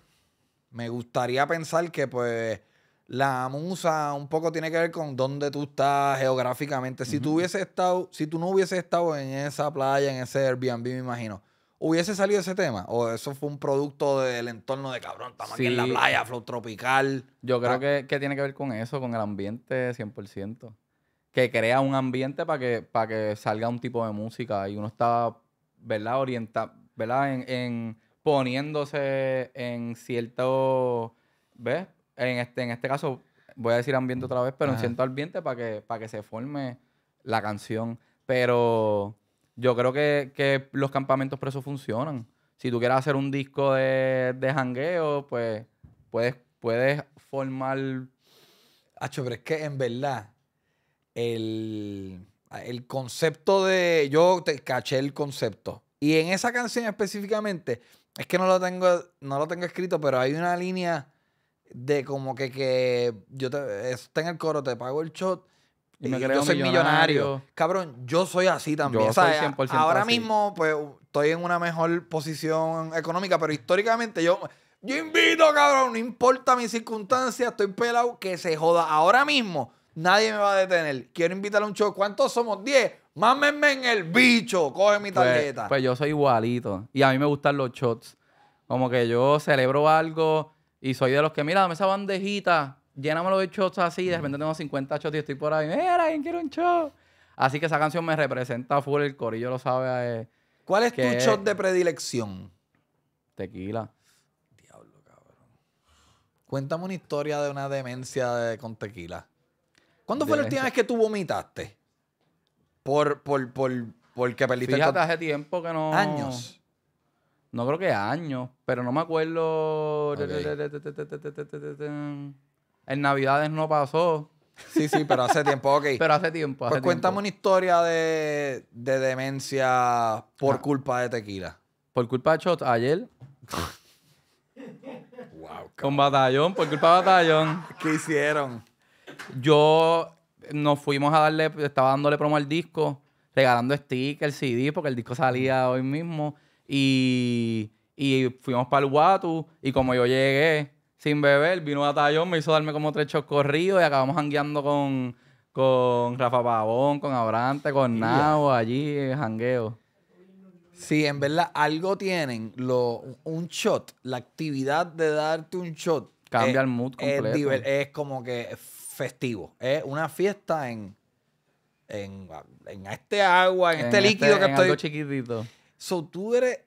me gustaría pensar que, pues, la musa un poco tiene que ver con dónde tú estás geográficamente. Si tú hubieses estado, si tú no hubieses estado en esa playa, en ese Airbnb, me imagino, ¿hubiese salido ese tema? ¿O eso fue un producto del entorno de cabrón, estamos aquí en la playa, flow tropical? Yo creo ah. que, tiene que ver con eso, con el ambiente 100%. Que crea un ambiente para que, para que salga un tipo de música y uno está, ¿verdad? Orienta, ¿verdad? En, en poniéndose en cierto, ¿ves? en este, en este caso, voy a decir ambiente otra vez, pero siento en ambiente para que, para que se forme la canción. Pero yo creo que, los campamentos presos funcionan. Si tú quieres hacer un disco de, de jangueo, pues puedes, puedes formar. Hacho, pero es que en verdad, el, concepto de. Yo te caché el concepto. Y en esa canción específicamente, es que no lo tengo, no lo tengo escrito, pero hay una línea de como que, que yo te, en el coro, te pago el shot. Y, yo soy millonario. Cabrón, yo soy así también. ahora mismo, pues, estoy en una mejor posición económica, pero históricamente yo, yo invito, cabrón, no importa mi circunstancia, estoy pelado, que se joda. Ahora mismo, nadie me va a detener. Quiero invitar a un show. ¿Cuántos somos? 10. Mámenme en el bicho, coge mi pues, tarjeta. pues yo soy igualito. Y a mí me gustan los shots. Como que yo celebro algo y soy de los que, mira, dame esa bandejita, llénamelo de shots así, de repente tengo 50 shots y estoy por ahí, mira, alguien quiere un shot? Así que esa canción me representa full, el corillo lo sabe. Eh, ¿Cuál es tu shot de predilección? Tequila. Diablo, cabrón. Cuéntame una historia de una demencia con tequila. ¿Cuándo fue la última vez que tú vomitaste? Por, por, por, porque perdiste Fíjate, hace tiempo que no... Años no creo que años, pero no me acuerdo. En Navidades no pasó. Sí, sí, pero hace tiempo, ok. Pero hace tiempo. pues cuéntame una historia de, demencia por culpa de tequila. Por culpa de Shot, ayer. Con batallón, por culpa de batallón. ¿Qué hicieron? Yo nos fuimos a darle, estaba dándole promo al disco, regalando stick el CD, porque el disco salía hoy mismo. Y, fuimos para el Watu. Y como yo llegué sin beber, vino a Tallón, me hizo darme como tres corrido y acabamos jangueando con, Rafa Pavón, con Abrante, con Nao, allí, eh, jangueo. Sí, en verdad, algo tienen, lo, un shot, la actividad de darte un shot. Cambia eh, el mood completo. Es, como que festivo, es una fiesta en, en, este agua, en, este líquido este, que estoy... Algo chiquitito. So, tú eres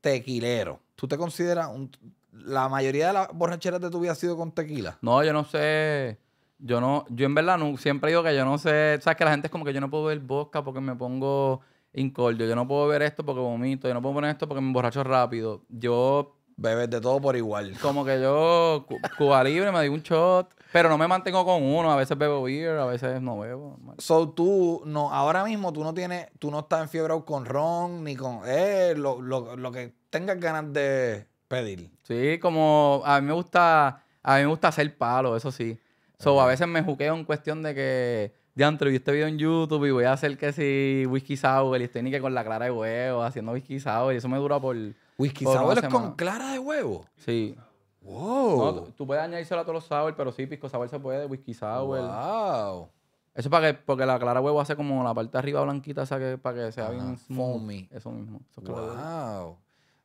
tequilero. ¿Tú te consideras un... La mayoría de las borracheras de tu vida ha sido con tequila? No, yo no sé. Yo no... Yo en verdad siempre digo que yo no sé... ¿Sabes? Que la gente es como que yo no puedo ver vodka porque me pongo incordio. Yo no puedo ver esto porque vomito. Yo no puedo poner esto porque me emborracho rápido. Yo... Bebes de todo por igual. Como que yo... Cuba Libre me di un shot. Pero no me mantengo con uno. A veces bebo beer, a veces no bebo. So tú, no, ahora mismo tú no tienes, tú no estás enfiebrado con ron ni con eh, lo, que tengas ganas de pedir. Sí, como a mí me gusta, a mí me gusta hacer palo, eso sí. So, a veces me juqueo en cuestión de que, de vi este en YouTube y voy a hacer que si whisky sour y estoy ni que con la clara de huevo haciendo whisky sour y eso me dura por... ¿Whisky sour es con clara de huevo? Sí. Wow. tú puedes añadirse a todos los sour, pero sí, pisco sour se puede, whisky sour. Wow. Eso es para que, porque la clara huevo hace como la parte arriba blanquita, para que sea bien foamy. Eso mismo. wow.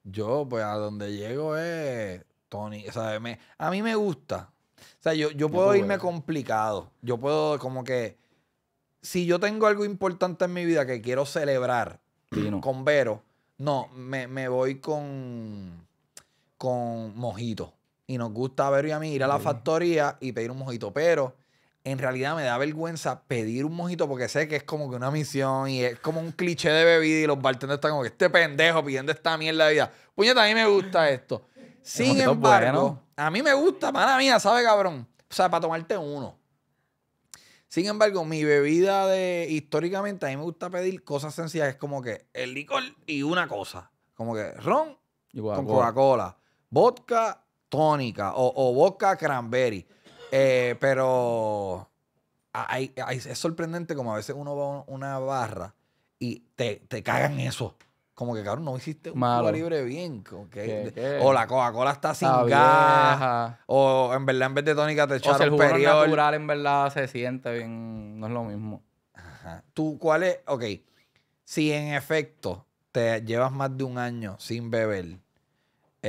Yo, pues, a donde llego es Tony. O sea, a mí me gusta. O sea, yo, yo puedo irme complicado. Yo puedo como que... Si yo tengo algo importante en mi vida que quiero celebrar vino. con Vero, no, me, me voy con, con mojito y nos gusta a Vero y a mí ir a la factoría y pedir un mojito, pero en realidad me da vergüenza pedir un mojito porque sé que es como que una misión y es como un cliché de bebida y los bartenders están como que este pendejo pidiendo esta mierda de vida. Puñeta, a mí me gusta esto. Sin embargo, a mí me gusta, mala mía, ¿sabe, cabrón? O sea, para tomarte uno. Sin embargo, mi bebida de históricamente a mí me gusta pedir cosas sencillas, es como que el licor y una cosa, como que ron con Coca-Cola, vodka tónica o, Boca vodka cranberry. Eh, pero es sorprendente como a veces uno va a una barra y te, cagan eso. Como que, cabrón, no hiciste un Malo. libre bien. O la Coca-Cola está sin O en verdad, en vez de tónica, te echaron o el jugo natural en verdad se siente bien. No es lo mismo. ¿Tú cuál es? Ok. Si en efecto te llevas más de un año sin beber,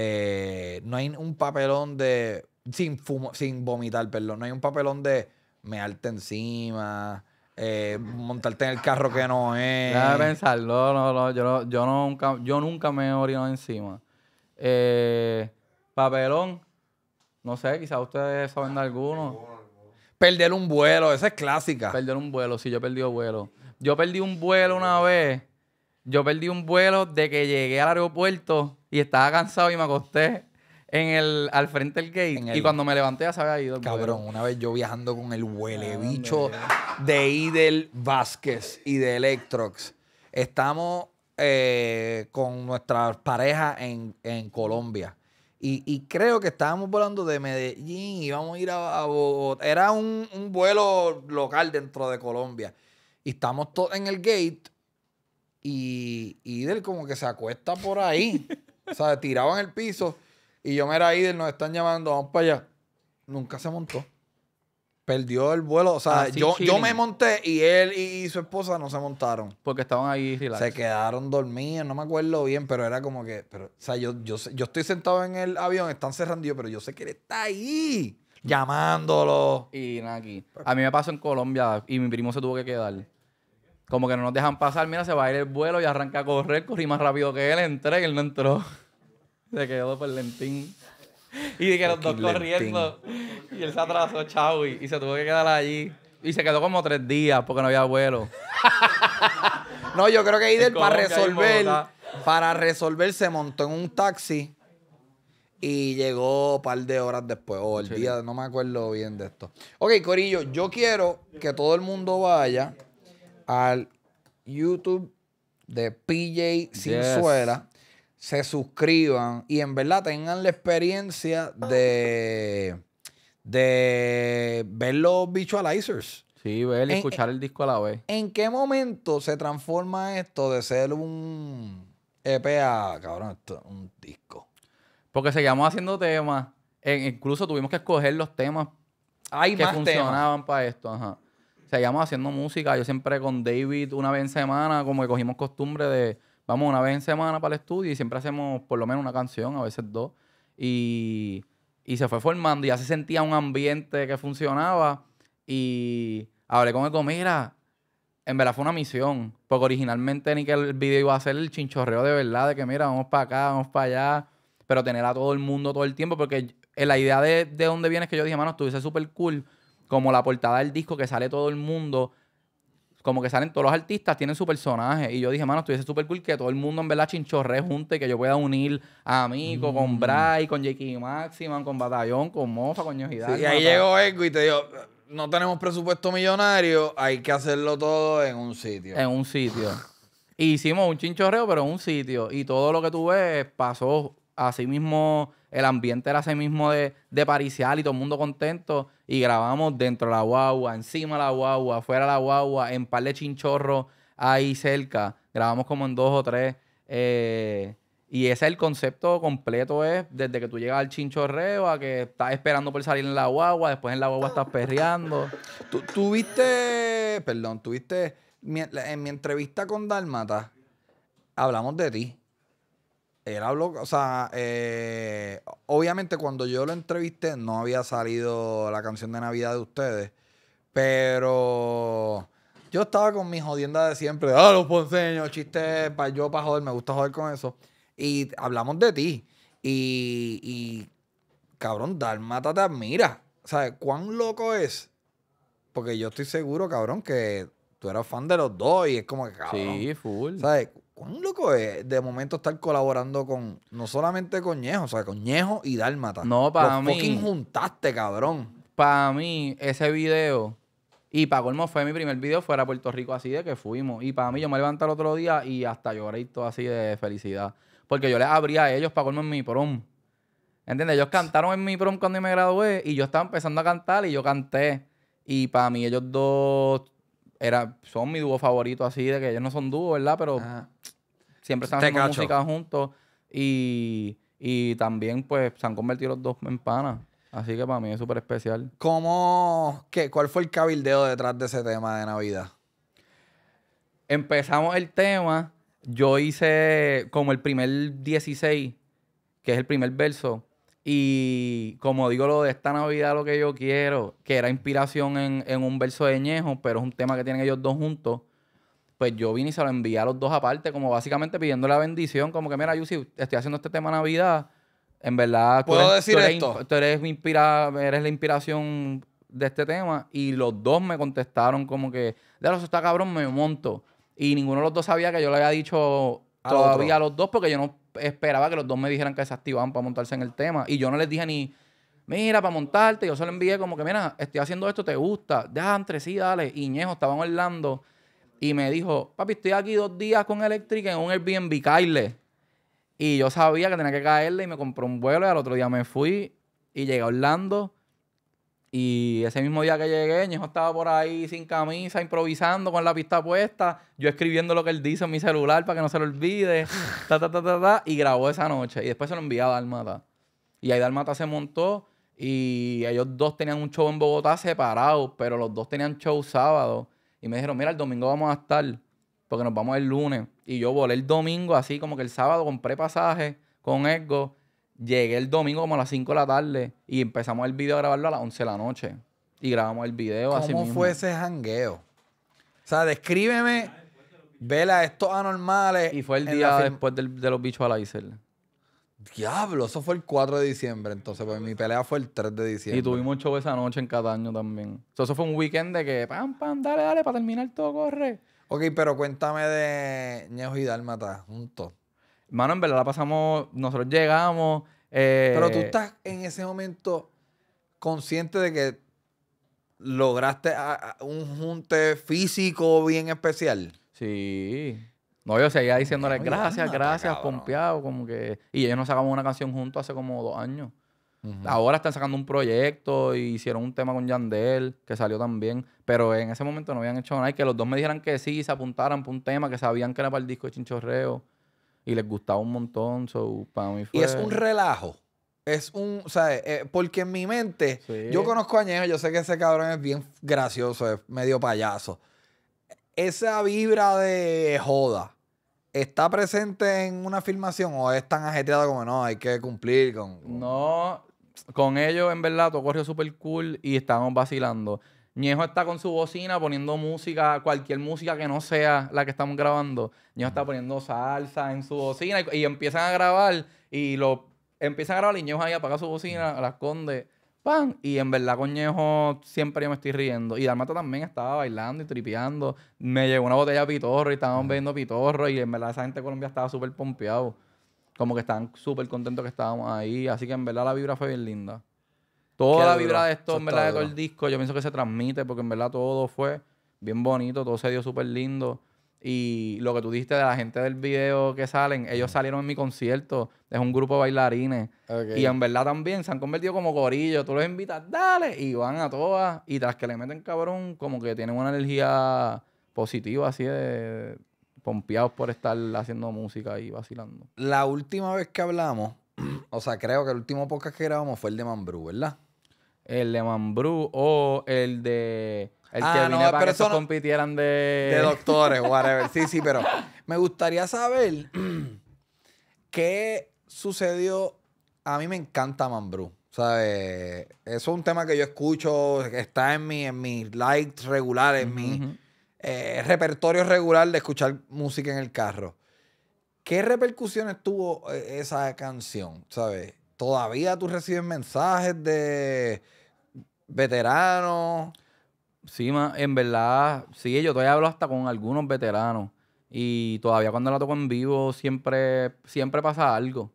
eh, no hay un papelón de. Sin, sin vomitar, perdón. No hay un papelón de mearte encima, eh, montarte en el carro que no es. pensarlo, no, no, yo, yo, nunca, yo nunca me he orinado encima. Eh, papelón, no sé, quizás ustedes saben de alguno. Perder un vuelo, esa es clásica. Perder un vuelo, sí, yo he perdido vuelo. Yo perdí un vuelo una vez yo perdí un vuelo de que llegué al aeropuerto y estaba cansado y me acosté en el, al frente del gate. Y cuando me levanté ya se había ido. El Cabrón, una vez yo viajando con el huele ah, bicho de Idel Vázquez y de Electrox. Estamos eh, con nuestra pareja en, Colombia. Y, creo que estábamos volando de Medellín y íbamos a ir a, Era un, un, vuelo local dentro de Colombia. Y estamos todos en el gate y, Idel como que se acuesta por ahí. o sea, tiraba en el piso. Y yo, me era Idel, nos están llamando, vamos para allá. Nunca se montó. Perdió el vuelo. O sea, ah, yo, yo me monté y él y, su esposa no se montaron. Porque estaban ahí Se quedaron dormidos, no me acuerdo bien, pero era como que. Pero, o sea, yo, yo, yo estoy sentado en el avión, están cerrando pero yo sé que él está ahí llamándolo. Y nada, aquí. A mí me pasó en Colombia y mi primo se tuvo que quedar. Como que no nos dejan pasar, mira, se va a ir el vuelo y arranca a correr, corrí más rápido que él, entré y él no entró. Se quedó por lentín. Y que los dos corriendo. Y él se atrasó, chau, y, se tuvo que quedar allí. Y se quedó como tres días porque no había vuelo. no, yo creo que Ider para resolver, para resolver se montó en un taxi y llegó un par de horas después, o el día, no me acuerdo bien de esto. Ok, Corillo, yo quiero que todo el mundo vaya al YouTube de PJ Sin Se suscriban y en verdad tengan la experiencia de, de ver los visualizers. Sí, ver y eh, escuchar el disco a la vez. ¿En qué momento se transforma esto de ser un EP cabrón, un disco? Porque seguíamos haciendo temas. E incluso tuvimos que escoger los temas Hay que funcionaban para esto. Ajá seguíamos haciendo música. Yo siempre con David una vez en semana, como que cogimos costumbre de, vamos una vez en semana para el estudio y siempre hacemos por lo menos una canción, a veces dos. Y, y se fue formando, ya se sentía un ambiente que funcionaba. Y hablé con él, mira, en verdad fue una misión, porque originalmente ni que el video iba a ser el chinchorreo de verdad, de que mira, vamos para acá, vamos para allá, pero tener a todo el mundo todo el tiempo, porque la idea de, de dónde vienes que yo dije, mano, estuviese súper cool como la portada del disco que sale todo el mundo, como que salen todos los artistas, tienen su personaje. Y yo dije, mano, estuviese súper cool que todo el mundo en verdad chinchorre junto y que yo pueda unir a Mico, mm. con Bry, con Jackie Maximan, con Batallón, con Mofa, con Ñojidal. y ahí llegó Ego y te dijo, no tenemos presupuesto millonario, hay que hacerlo todo en un sitio. En un sitio. hicimos un chinchorreo, pero en un sitio. Y todo lo que tú ves pasó así mismo, el ambiente era así mismo de, de paricial y todo el mundo contento y grabamos dentro de la guagua, encima de la guagua, fuera de la guagua, en par de chinchorros ahí cerca. Grabamos como en dos o tres. Eh, y ese es el concepto completo, es desde que tú llegas al chinchorreo a que estás esperando por salir en la guagua, después en la guagua estás perreando. Tú tuviste, perdón, tuviste, en mi entrevista con Dalmata, hablamos de ti. Él habló, o sea, eh, obviamente cuando yo lo entrevisté no había salido la canción de Navidad de ustedes, pero yo estaba con mi jodienda de siempre, ah, los ponceños, chistes, para yo, para joder, me gusta joder con eso. Y hablamos de ti. Y, y cabrón, Dalmata te admira. sea, cuán loco es? Porque yo estoy seguro, cabrón, que tú eras fan de los dos y es como que, Sí, full. ¿Sabes? cuán loco es de momento estar colaborando con, no solamente con Ñejo, o sea, con Ñejo y Dálmata. No, para mí. fucking juntaste, cabrón. Para mí, ese video, y para colmo fue mi primer video fuera a Puerto Rico así de que fuimos. Y para mí, yo me levanté el otro día y hasta lloré y todo así de felicidad. Porque yo les abría a ellos para colmo en mi prom. ¿Entiendes? Ellos cantaron en mi prom cuando me gradué y yo estaba empezando a cantar y yo canté. Y para mí ellos dos son mi dúo favorito así, de que ellos no son dúo, ¿verdad? Pero ah. siempre están haciendo música juntos y, también pues se han convertido los dos en panas. Así que para mí es súper especial. ¿Cómo, qué, cuál fue el cabildeo detrás de ese tema de Navidad? Empezamos el tema, yo hice como el primer 16, que es el primer verso, y como digo, lo de esta Navidad, lo que yo quiero, que era inspiración en, un verso de Ñejo, pero es un tema que tienen ellos dos juntos. Pues yo vine y se lo envié a los dos aparte, como básicamente pidiendo la bendición, como que mira, yo si estoy haciendo este tema Navidad. En verdad, ¿Puedo decir esto? inspira, eres la inspiración de este tema. Y los dos me contestaron como que, de los está cabrón, me monto. Y ninguno de los dos sabía que yo le había dicho todavía a los dos, porque yo no esperaba que los dos me dijeran que se activaban para montarse en el tema. Y yo no les dije ni, mira, para montarte. Yo solo envié como que, mira, estoy haciendo esto, ¿te gusta? deja entre sí, dale. Iñejo estaba en Orlando y me dijo, papi, estoy aquí dos días con Electric en un Airbnb, caerle. Y yo sabía que tenía que caerle y me compró un vuelo y al otro día me fui y llegué a Orlando y ese mismo día que llegué, Ñejo estaba por ahí sin camisa, improvisando con la pista puesta, yo escribiendo lo que él dice en mi celular para que no se lo olvide, y grabó esa noche. Y después se lo envió a Dalmata. Y ahí Dalmata se montó y ellos dos tenían un show en Bogotá separado, pero los dos tenían show sábado. Y me dijeron, mira, el domingo vamos a estar, porque nos vamos el lunes. Y yo volé el domingo, así como que el sábado compré pasaje con ego Llegué el domingo como a las 5 de la tarde y empezamos el video a grabarlo a las 11 de la noche. Y grabamos el video así mismo. ¿Cómo fue ese jangueo? O sea, descríbeme, vela estos anormales. Y fue el día después de los bichos a la Diablo, eso fue el 4 de diciembre, entonces, pues mi pelea fue el 3 de diciembre. Y tuvimos show esa noche en cada año también. Entonces, eso fue un weekend de que, pam, pam, dale, dale, para terminar todo, corre. Ok, pero cuéntame de Ñejo y Dálmata juntos. Mano, en verdad la pasamos, nosotros llegamos. Eh, pero tú estás en ese momento consciente de que lograste ah, ah, un junte físico bien especial. Sí. No, yo seguía diciéndole gracias, gracias, pompeado, como que. Y ellos nos sacamos una canción juntos hace como dos años. Ahora están sacando un proyecto y hicieron un tema con Yandel que salió también. Pero en ese momento no habían hecho nada. Y que los dos me dijeran que sí, se apuntaran para un tema, que sabían que era para el disco de Chinchorreo y les gustaba un montón. So, para y fue... Y es un relajo. Es un, o sea, eh, eh, porque en mi mente, yo conozco a Ñejo, yo sé que ese cabrón es bien gracioso, es medio payaso. Esa vibra de joda, ¿está presente en una filmación o es tan ajetreada como no, hay que cumplir con...? No, con ellos en verdad todo corrió súper cool y estábamos vacilando. Ñejo está con su bocina poniendo música, cualquier música que no sea la que estamos grabando. Ñejo está poniendo salsa en su bocina y, empiezan a grabar y lo empiezan a grabar y Ñejo ahí apaga su bocina, la esconde, ¡pam! Y en verdad con siempre yo me estoy riendo. Y Dalmato también estaba bailando y tripeando. Me llegó una botella de pitorro y estábamos bebiendo pitorro y en verdad esa gente de Colombia estaba súper pompeado. Como que estaban súper contentos que estábamos ahí. Así que en verdad la vibra fue bien linda. Toda la vibra de esto, en verdad, de todo el disco, yo pienso que se transmite porque en verdad todo fue bien bonito, todo se dio súper lindo. Y lo que tú diste de la gente del video que salen, ellos salieron en mi concierto, es un grupo de bailarines. Y en verdad también se han convertido como gorillos Tú los invitas, dale, y van a todas. Y tras que le meten cabrón, como que tienen una energía positiva, así de pompeados por estar haciendo música y vacilando. La última vez que hablamos, o sea, creo que el último podcast que grabamos fue el de Mambrú, ¿verdad? el de Mambrú o el de. El que ah, no, pero compitieran de. De doctores, whatever. Sí, sí, pero me gustaría saber qué sucedió. A mí me encanta Mambrú. ¿Sabes? Eso es un tema que yo escucho, está en, mi, en mis likes regulares, en mi eh, repertorio regular de escuchar música en el carro. ¿Qué repercusiones tuvo eh, esa canción? ¿Sabes? Todavía tú recibes mensajes de ¿Veterano? Sí, en verdad, sí, yo todavía hablo hasta con algunos veteranos. Y todavía cuando la toco en vivo siempre, siempre pasa algo.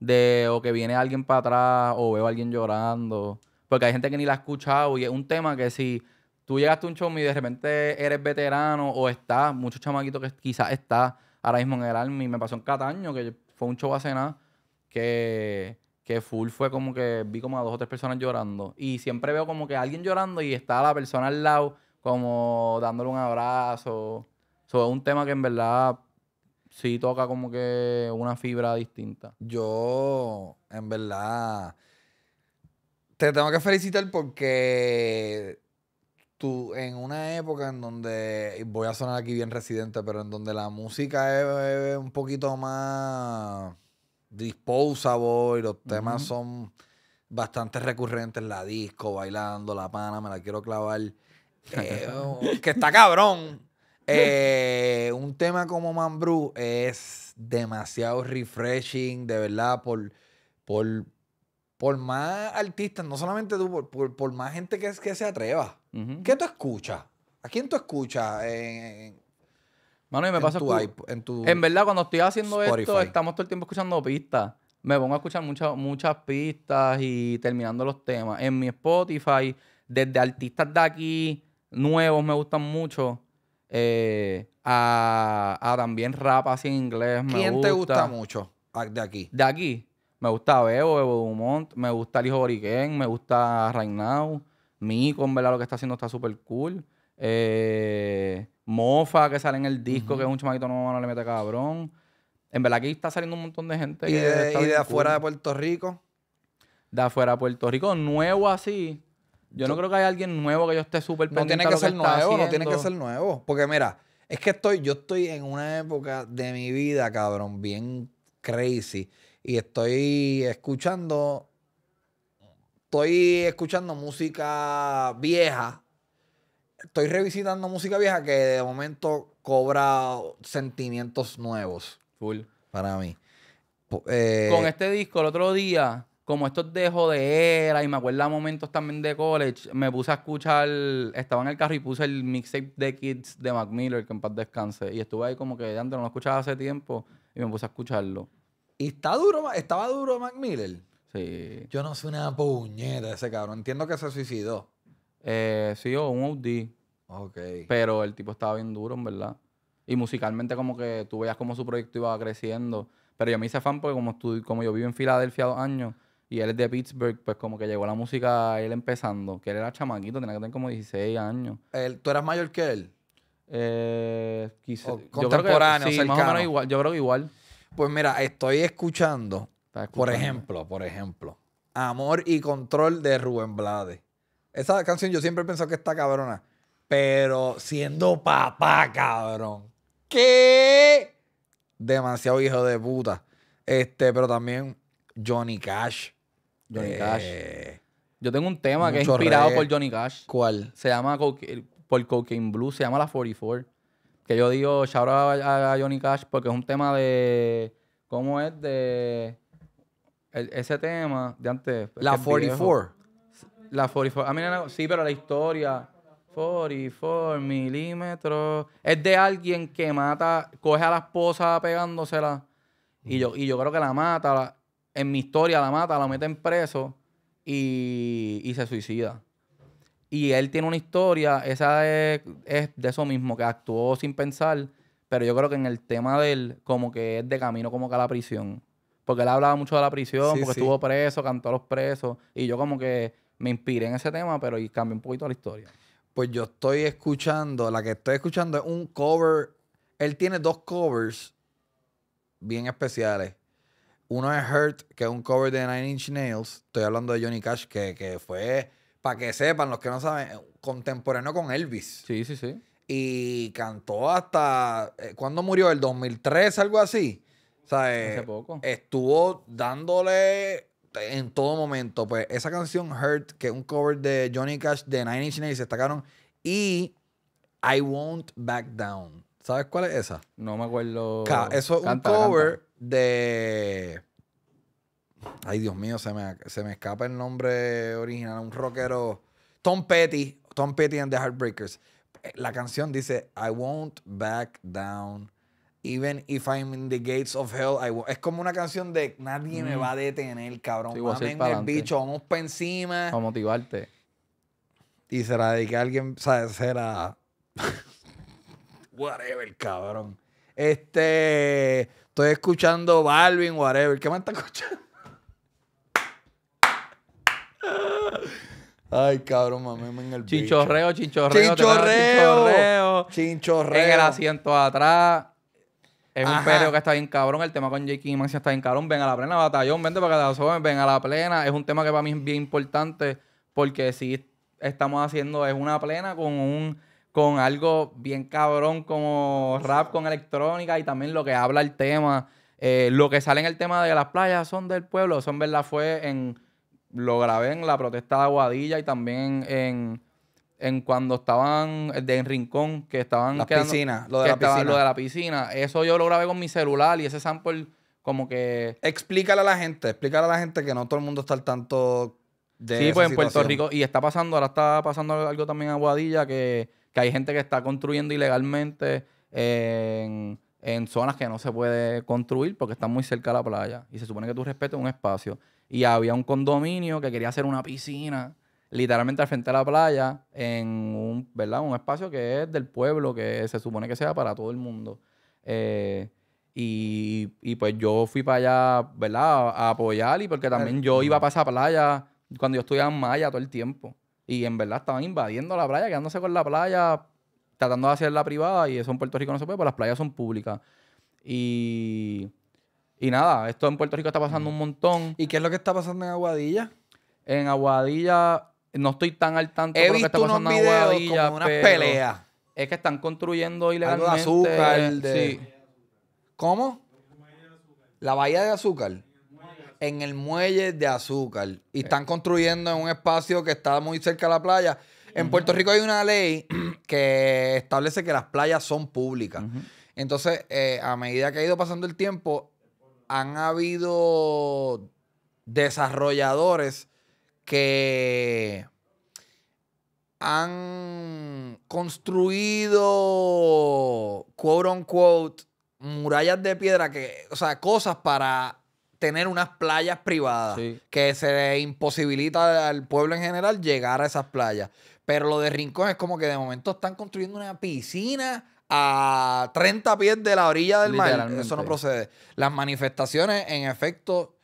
De o que viene alguien para atrás o veo a alguien llorando. Porque hay gente que ni la ha escuchado y es un tema que si tú llegaste a un show y de repente eres veterano o estás, muchos chamaquitos que quizás está ahora mismo en el Army. Me pasó en Cataño, que fue un show a cenar, que que full fue como que vi como a dos o tres personas llorando. Y siempre veo como que alguien llorando y está la persona al lado como dándole un abrazo. Sobre un tema que en verdad sí toca como que una fibra distinta. Yo, en verdad, te tengo que felicitar porque tú, en una época en donde, voy a sonar aquí bien residente, pero en donde la música es un poquito más disposable, los temas son bastante recurrentes, la disco, bailando, la pana, me la quiero clavar. Eh, oh, que está cabrón. Eh, un tema como Mambrú es demasiado refreshing, de verdad, por, por, por más artistas, no solamente tú, por, más gente que, que se atreva. ¿Qué tú escuchas? ¿A quién tú escuchas me en pasa en verdad, cuando estoy haciendo esto, estamos todo el tiempo escuchando pistas. Me pongo a escuchar muchas muchas pistas y terminando los temas. En mi Spotify, desde artistas de aquí, nuevos, me gustan mucho, eh, a, a también rap así en inglés. me ¿Quién te gusta mucho de aquí? De aquí, me gusta Bebo, Bebo Dumont, me gusta El Hijo me gusta Right Now, Mico, en verdad lo que está haciendo está súper cool. Eh, Mofa, que sale en el disco, que es un chamaquito no, no le mete cabrón. En verdad aquí está saliendo un montón de gente. ¿Y de, afuera de Puerto Rico? De afuera de Puerto Rico, nuevo así. Yo no creo que haya alguien nuevo que yo esté súper No tiene que, ser nuevo, no tiene que ser nuevo. Porque mira, es que estoy, yo estoy en una época de mi vida, cabrón, bien crazy. Y estoy escuchando, estoy escuchando música vieja estoy revisitando música vieja que de momento cobra sentimientos nuevos. Full. Para mí. Eh, Con este disco, el otro día, como esto estos de era y me acuerdo momentos también de college, me puse a escuchar, estaba en el carro y puse el mixtape de Kids de Mac Miller, que en paz descanse, y estuve ahí como que antes no lo escuchaba hace tiempo y me puse a escucharlo. ¿Y está duro, estaba duro Mac Miller? Sí. Yo no soy una puñeta ese cabrón, entiendo que se suicidó. Eh, sí, un OD. Ok. Pero el tipo estaba bien duro, en verdad. Y musicalmente como que tú veías cómo su proyecto iba creciendo. Pero yo me hice fan porque como, como yo vivo en Filadelfia dos años y él es de Pittsburgh, pues como que llegó la música él empezando. Que él era chamaquito, tenía que tener como 16 años. ¿Tú eras mayor que él? Eh, contemporáneo, yo creo que, igual. Yo creo igual. Pues mira, estoy escuchando, por ejemplo, por ejemplo, Amor y Control de Rubén Blades. Esa canción yo siempre he pensado que está cabrona. Pero siendo papá, cabrón. ¿Qué? Demasiado hijo de puta. Este, pero también Johnny Cash. Johnny Cash. Eh, yo tengo un tema que es inspirado por Johnny Cash. ¿Cuál? Se llama por Cocaine Blue, se llama la 44. Que yo digo, shout a, Johnny Cash porque es un tema de. ¿Cómo es? De. ese tema de antes. La 44. La 44. Ah, sí, pero la historia. 44 milímetros. Es de alguien que mata, coge a la esposa pegándosela. Y yo, y yo creo que la mata. en mi historia la mata, la mete en preso y, se suicida. Y él tiene una historia, esa es, de eso mismo, que actuó sin pensar, pero yo creo que en el tema de él, como que es de camino como que a la prisión. Porque él hablaba mucho de la prisión, porque estuvo preso, cantó a los presos, y yo como que me inspiré en ese tema, pero y cambié un poquito la historia. Pues yo estoy escuchando, la que estoy escuchando es un cover. Él tiene dos covers bien especiales. Uno es Hurt, que es un cover de Nine Inch Nails. Estoy hablando de Johnny Cash, que, fue, para que sepan, los que no saben, contemporáneo con Elvis. Sí, sí, sí. Y cantó hasta, eh, cuando murió? ¿El 2003? Algo así. Eh, poco. estuvo dándole en todo momento. Pues esa canción Hurt, que es un cover de Johnny Cash de Nine Inch se destacaron. Y I Won't Back Down. ¿Sabes cuál es esa? No me acuerdo. eso es un cover de. Ay, Dios mío, se me, se me escapa el nombre original. Un rockero. Tom Petty. Tom Petty and the Heartbreakers. La canción dice I Won't Back Down. Even if I'm in the gates of hell, I Es como una canción de nadie me mm. va a detener, cabrón. Sí, el bicho, vamos para encima. Para motivarte. Y será de que alguien, sea, Será. whatever, cabrón. Este. Estoy escuchando Balvin, whatever. ¿Qué más está escuchando? Ay, cabrón, mami, en el bicho. Chinchorreo, chinchorreo. Chinchorreo. Chinchorreo. En el asiento atrás. Es un periodo que está bien cabrón. El tema con Jake y Mancia está bien cabrón. Ven a la plena, batallón, vente para que la soben, ven a la plena. Es un tema que para mí es bien importante porque si estamos haciendo es una plena con un con algo bien cabrón como rap con electrónica y también lo que habla el tema. Eh, lo que sale en el tema de las playas son del pueblo. Son verdad fue en. Lo grabé en la protesta de Aguadilla y también en en cuando estaban eh, de en Rincón, que estaban... Las lo de la piscina. Eso yo lo grabé con mi celular y ese sample como que... Explícale a la gente, explícale a la gente que no todo el mundo está al tanto de Sí, pues en Puerto Rico, y está pasando, ahora está pasando algo también ...a Guadilla... que, que hay gente que está construyendo ilegalmente en, en zonas que no se puede construir porque están muy cerca de la playa. Y se supone que tú respetas un espacio. Y había un condominio que quería hacer una piscina literalmente al frente de la playa, en un, ¿verdad? un espacio que es del pueblo, que se supone que sea para todo el mundo. Eh, y, pues yo fui para allá, ¿verdad? A apoyar y porque también yo iba para esa playa cuando yo estudiaba en Maya todo el tiempo. Y en verdad estaban invadiendo la playa, quedándose con la playa, tratando de hacerla privada y eso en Puerto Rico no se puede, porque las playas son públicas. Y, y nada, esto en Puerto Rico está pasando un montón. ¿Y qué es lo que está pasando en Aguadilla? En Aguadilla no estoy tan al tanto de lo que está Como unas Es que están construyendo ilegalmente. Algo de azúcar. Eh, de... ¿Cómo? La bahía de azúcar en el muelle de azúcar y eh. están construyendo en un espacio que está muy cerca de la playa. En Puerto Rico hay una ley que establece que las playas son públicas. Entonces, eh, a medida que ha ido pasando el tiempo, han habido desarrolladores que han construido, quote unquote, murallas de piedra, que, o sea, cosas para tener unas playas privadas, que se imposibilita al pueblo en general llegar a esas playas. Pero lo de Rincón es como que de momento están construyendo una piscina a 30 pies de la orilla del mar. Eso no procede. Las manifestaciones, en efecto,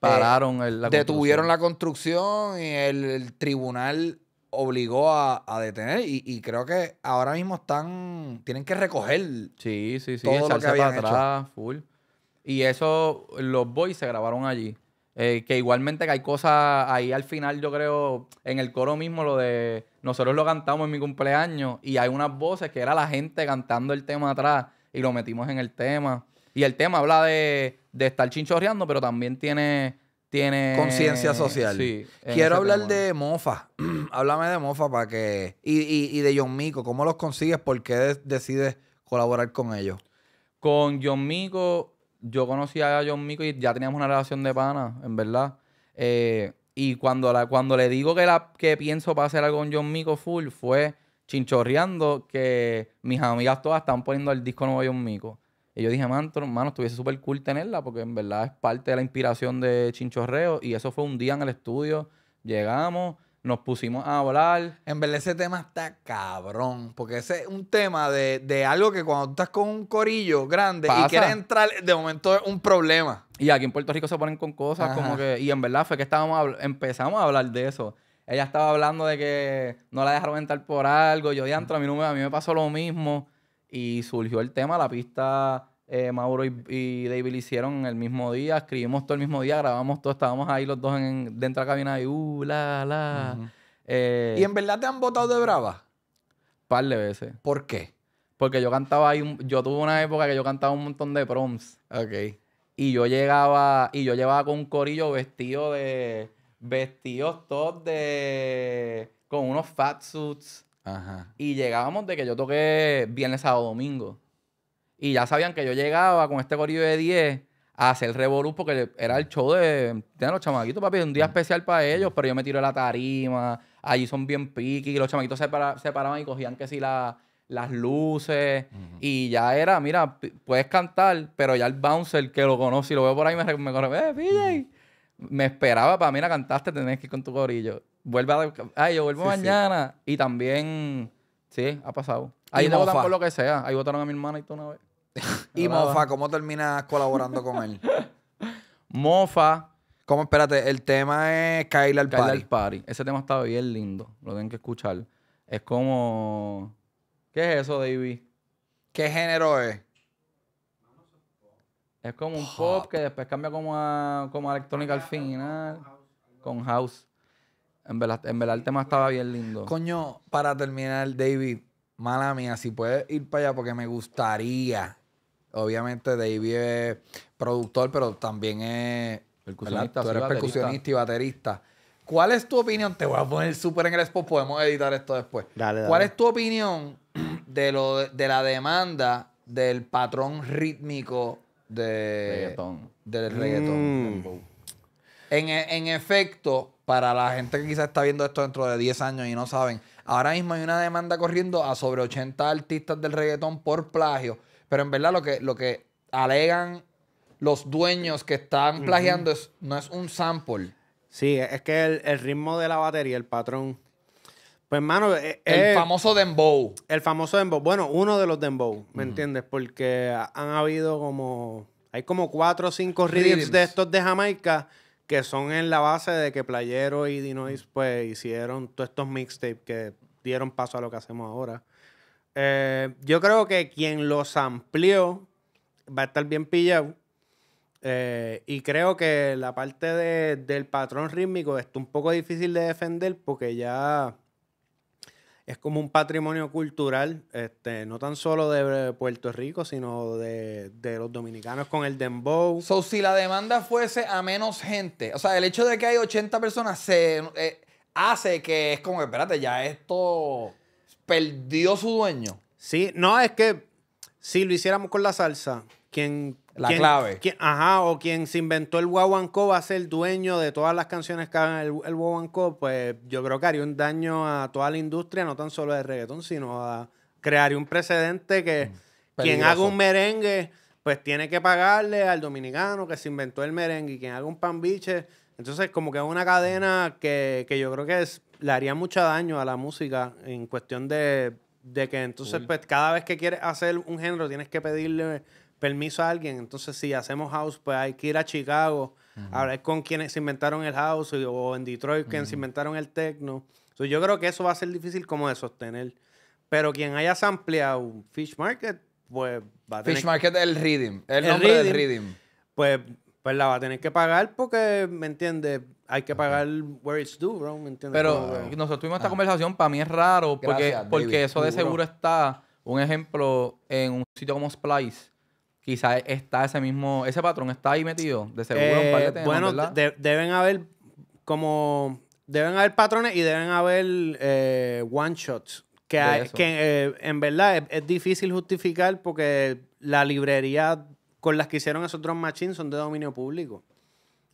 Pararon el, Detuvieron la construcción y el, tribunal obligó a, detener y, creo que ahora mismo están tienen que recoger sí sí sí todo lo que habían atrás, full y eso los boys se grabaron allí eh, que igualmente que hay cosas ahí al final yo creo en el coro mismo lo de nosotros lo cantamos en mi cumpleaños y hay unas voces que era la gente cantando el tema atrás y lo metimos en el tema y el tema habla de de estar chinchorreando, pero también tiene... tiene Conciencia social. Sí, Quiero hablar de Mofa. Háblame de Mofa para que... Y, y, de John Mico. ¿Cómo los consigues? ¿Por qué decides colaborar con ellos? Con John Mico, yo conocí a John Mico y ya teníamos una relación de pana, en verdad. Eh, y cuando, cuando le digo que, la, que pienso para hacer algo con John Mico full, fue chinchorreando que mis amigas todas están poniendo el disco nuevo de John Mico. Y yo dije, mano, hermano, estuviese súper cool tenerla porque en verdad es parte de la inspiración de Chinchorreo. Y eso fue un día en el estudio. Llegamos, nos pusimos a hablar. En verdad ese tema está cabrón, porque ese es un tema de, algo que cuando tú estás con un corillo grande y quieres entrar, de momento es un problema. Y aquí en Puerto Rico se ponen con cosas como que, y en verdad fue que estábamos empezamos a hablar de eso. Ella estaba hablando de que no la dejaron entrar por algo, yo diantro, a mí, no me, a mí me pasó lo mismo y surgió el tema, la pista eh, Mauro y, y, David hicieron el mismo día, escribimos todo el mismo día, grabamos todo, estábamos ahí los dos dentro de la cabina y uh, la, la. Eh, ¿Y en verdad te han votado de brava? parle par de veces. ¿Por qué? Porque yo cantaba ahí, yo tuve una época que yo cantaba un montón de proms. Ok. Y yo llegaba, y yo llevaba con un corillo vestido de, vestidos todos de, con unos fat suits y llegábamos de que yo toqué viernes, sábado, domingo. Y ya sabían que yo llegaba con este gorillo de 10 a hacer revolú porque era el show de, Tienen los chamaquitos, papi, un día especial para ellos, pero yo me tiré a la tarima, allí son bien piqui, los chamaquitos se, paraban y cogían que si la, las luces, y ya era, mira, puedes cantar, pero ya el bouncer que lo conoce y lo veo por ahí me, me corre, eh, me esperaba para, mira, cantaste, tenés que ir con tu gorillo vuelve a. Ay, yo vuelvo mañana. Y también. Sí, ha pasado. Ahí votan por lo que sea. Ahí votaron a mi hermana y tú una vez. y Mofa, ¿cómo terminas colaborando con él? Mofa. ¿Cómo? Espérate, el tema es Kyle al Party. Party. Ese tema está bien lindo. Lo tienen que escuchar. Es como. ¿Qué es eso, David? ¿Qué género es? Es como un pop, que después cambia como a como a electrónica al final. Con house. En verdad, el tema estaba bien lindo. Coño, para terminar, David, mala mía, si puedes ir para allá porque me gustaría. Obviamente David es productor, pero también es... Percusionista. Tú eres percusionista y baterista. ¿Cuál es tu opinión? Te voy a poner súper en el spot, podemos editar esto después. Dale, ¿Cuál es tu opinión de, de la demanda del patrón rítmico de, reggaetón. del reggaetón? Mm. En, en efecto, para la gente que quizá está viendo esto dentro de 10 años y no saben, ahora mismo hay una demanda corriendo a sobre 80 artistas del reggaetón por plagio. Pero en verdad lo que, lo que alegan los dueños que están plagiando no es un sample. Sí, es que el, ritmo de la batería, el patrón. Pues, hermano. Eh, el, eh, famoso Dembow. El famoso Dembow. Bueno, uno de los Dembow, ¿me entiendes? Porque han habido como. Hay como cuatro o cinco de estos de Jamaica que son en la base de que Playero y Dinois pues, hicieron todos estos mixtapes que dieron paso a lo que hacemos ahora. Eh, yo creo que quien los amplió va a estar bien pillado. Eh, y creo que la parte del patrón rítmico está un poco difícil de defender porque ya es como un patrimonio cultural, este, no tan solo de Puerto Rico, sino de, los dominicanos con el dembow. So, si la demanda fuese a menos gente, o sea, el hecho de que hay 80 personas se eh, hace que es como, espérate, ya esto perdió su dueño. Sí, no, es que si lo hiciéramos con la salsa, quien la clave. ajá, o quien se inventó el guaguancó va a ser dueño de todas las canciones que hagan el, el pues yo creo que haría un daño a toda la industria, no tan solo de reggaetón, sino a crear un precedente que mm, quien haga un merengue, pues tiene que pagarle al dominicano que se inventó el merengue y quien haga un pan biche. Entonces, como que es una cadena que, yo creo que le haría mucho daño a la música en cuestión de, que entonces, pues cada vez que quieres hacer un género, tienes que pedirle permiso a alguien. Entonces, si hacemos house, pues hay que ir a Chicago, a hablar con quienes inventaron el house o en Detroit, quienes inventaron el techno. So, yo creo que eso va a ser difícil como de sostener. Pero quien haya sampleado Fish Market, pues va a tener... Fish Market es el rhythm, el, nombre del rhythm. Pues, pues la va a tener que pagar porque, ¿me entiendes? hay que pagar where it's due, bro. ¿Me Pero nosotros tuvimos esta ah. conversación, para mí es raro, porque, porque eso de seguro está, un ejemplo, en un sitio como Splice, quizás está ese mismo, ese patrón está ahí metido, de seguro. un eh, par bueno, deben haber como, deben haber patrones y deben haber eh, one shots. Que, que eh, en verdad es, difícil justificar porque la librería con las que hicieron esos drum machines son de dominio público.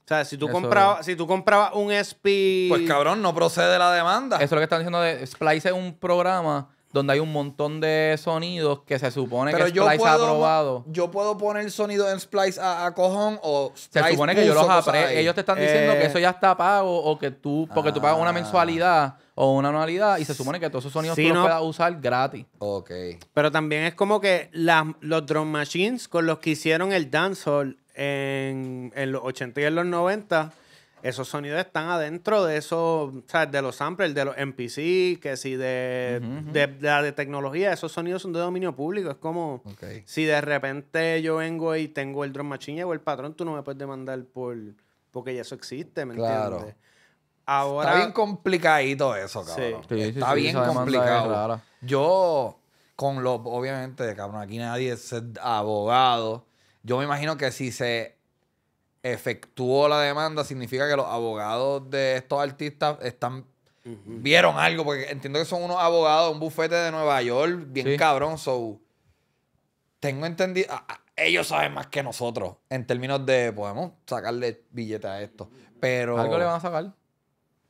O sea, si tú, comprabas, si tú comprabas un SP... Pues cabrón, no procede la demanda. Eso es lo que están diciendo de Splice es un programa donde hay un montón de sonidos que se supone que Splice ha aprobado. Yo puedo poner sonido en Splice a, cojón o Se supone que yo los Ellos te están diciendo que eh, eso ya está pago o que tú, porque tú pagas una ah. mensualidad o una anualidad y se supone que todos esos sonidos tú los puedas usar gratis. Ok. Pero también es como que los drum machines con los que hicieron el dancehall en, en los 80 y en los 90 esos sonidos están adentro de esos, o sea, de los samples, de los MPC, que si de, De, tecnología, esos sonidos son de dominio público. Es como si de repente yo vengo y tengo el drum machine o el patrón, tú no me puedes demandar por porque ya eso existe, ¿me entiendes? Ahora, Está bien complicadito eso, cabrón. Está bien complicado. yo, con lo... obviamente, cabrón, aquí nadie es abogado. Yo me imagino que si se efectuó la demanda, significa que los abogados de estos artistas están vieron algo, porque entiendo que son unos abogados de un bufete de Nueva York, bien cabrón, so tengo entendido, ellos saben más que nosotros en términos de podemos sacarle billete a esto, pero algo le van a sacar.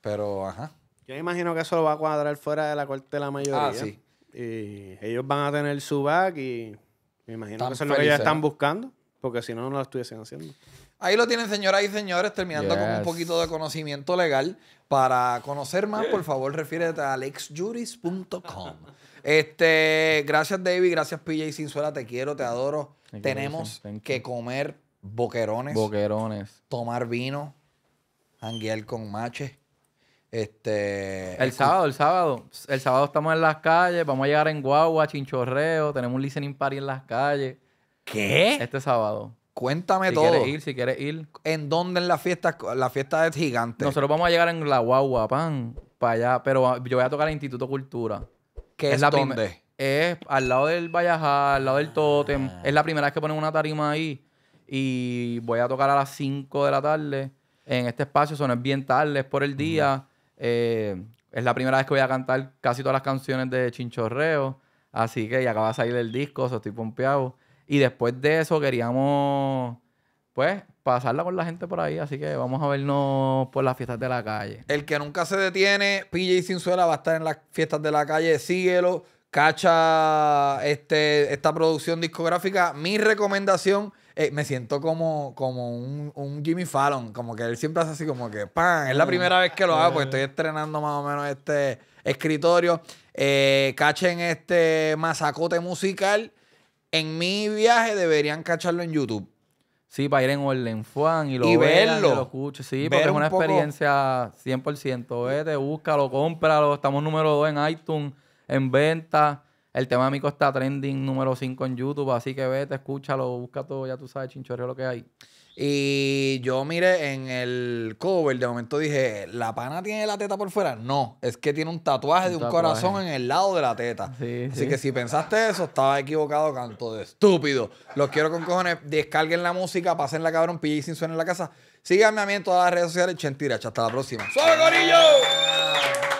Pero ajá. Yo imagino que eso lo va a cuadrar fuera de la corte de la mayoría. Ah, sí. Y ellos van a tener su back y me imagino que eso es lo que ellos están buscando, porque si no, no lo estuviesen haciendo. Ahí lo tienen, señoras y señores, terminando con un poquito de conocimiento legal. Para conocer más, por favor, refiérete a alexjuris.com. Este, gracias, David. Gracias, PJ suela Te quiero, te adoro. Tenemos que comer boquerones. Boquerones. Tomar vino. Anguiar con mache. Este. El sábado, el sábado. El sábado estamos en las calles. Vamos a llegar en Guagua, Chinchorreo. Tenemos un listening party en las calles. ¿Qué? Este sábado. Cuéntame todo. Si quieres ir, si quieres ir. ¿En dónde en la fiesta? La fiesta es gigante. Nosotros vamos a llegar en la guagua, pan, para allá. Pero yo voy a tocar el Instituto Cultura. ¿Qué es, la dónde? Es al lado del Vallajá, al lado del Totem. Ah. Es la primera vez que ponen una tarima ahí. Y voy a tocar a las 5 de la tarde en este espacio. son es bien tarde, es por el día. Eh, es la primera vez que voy a cantar casi todas las canciones de Chinchorreo. Así que ya acaba de salir el disco, estoy pompeado. Y después de eso queríamos, pues, pasarla con la gente por ahí. Así que vamos a vernos por las fiestas de la calle. El que nunca se detiene, PJ Sinzuela va a estar en las fiestas de la calle. Síguelo. Cacha este, esta producción discográfica. Mi recomendación. Eh, me siento como, como un, un, Jimmy Fallon, como que él siempre hace así como que ¡pam! Es la eh, primera vez que lo hago, porque eh. estoy estrenando más o menos este escritorio. cachen este masacote musical en mi viaje deberían cacharlo en YouTube. Sí, para ir en orden Fuan y lo verlo. lo Sí, porque es una experiencia 100%. Vete, búscalo, cómpralo. Estamos número 2 en iTunes, en venta. El tema mío está trending número 5 en YouTube. Así que vete, escúchalo, busca todo. Ya tú sabes, chinchorreo, lo que hay. Y yo miré en el cover, de momento dije, ¿la pana tiene la teta por fuera? No, es que tiene un tatuaje de un corazón en el lado de la teta. Así que si pensaste eso, estaba equivocado, canto de estúpido. Los quiero con cojones, descarguen la música, pasen la cabrón, pillé sin suena en la casa. Síganme a mí en todas las redes sociales, chentiracha. Hasta la próxima. ¡Suave, gorillo!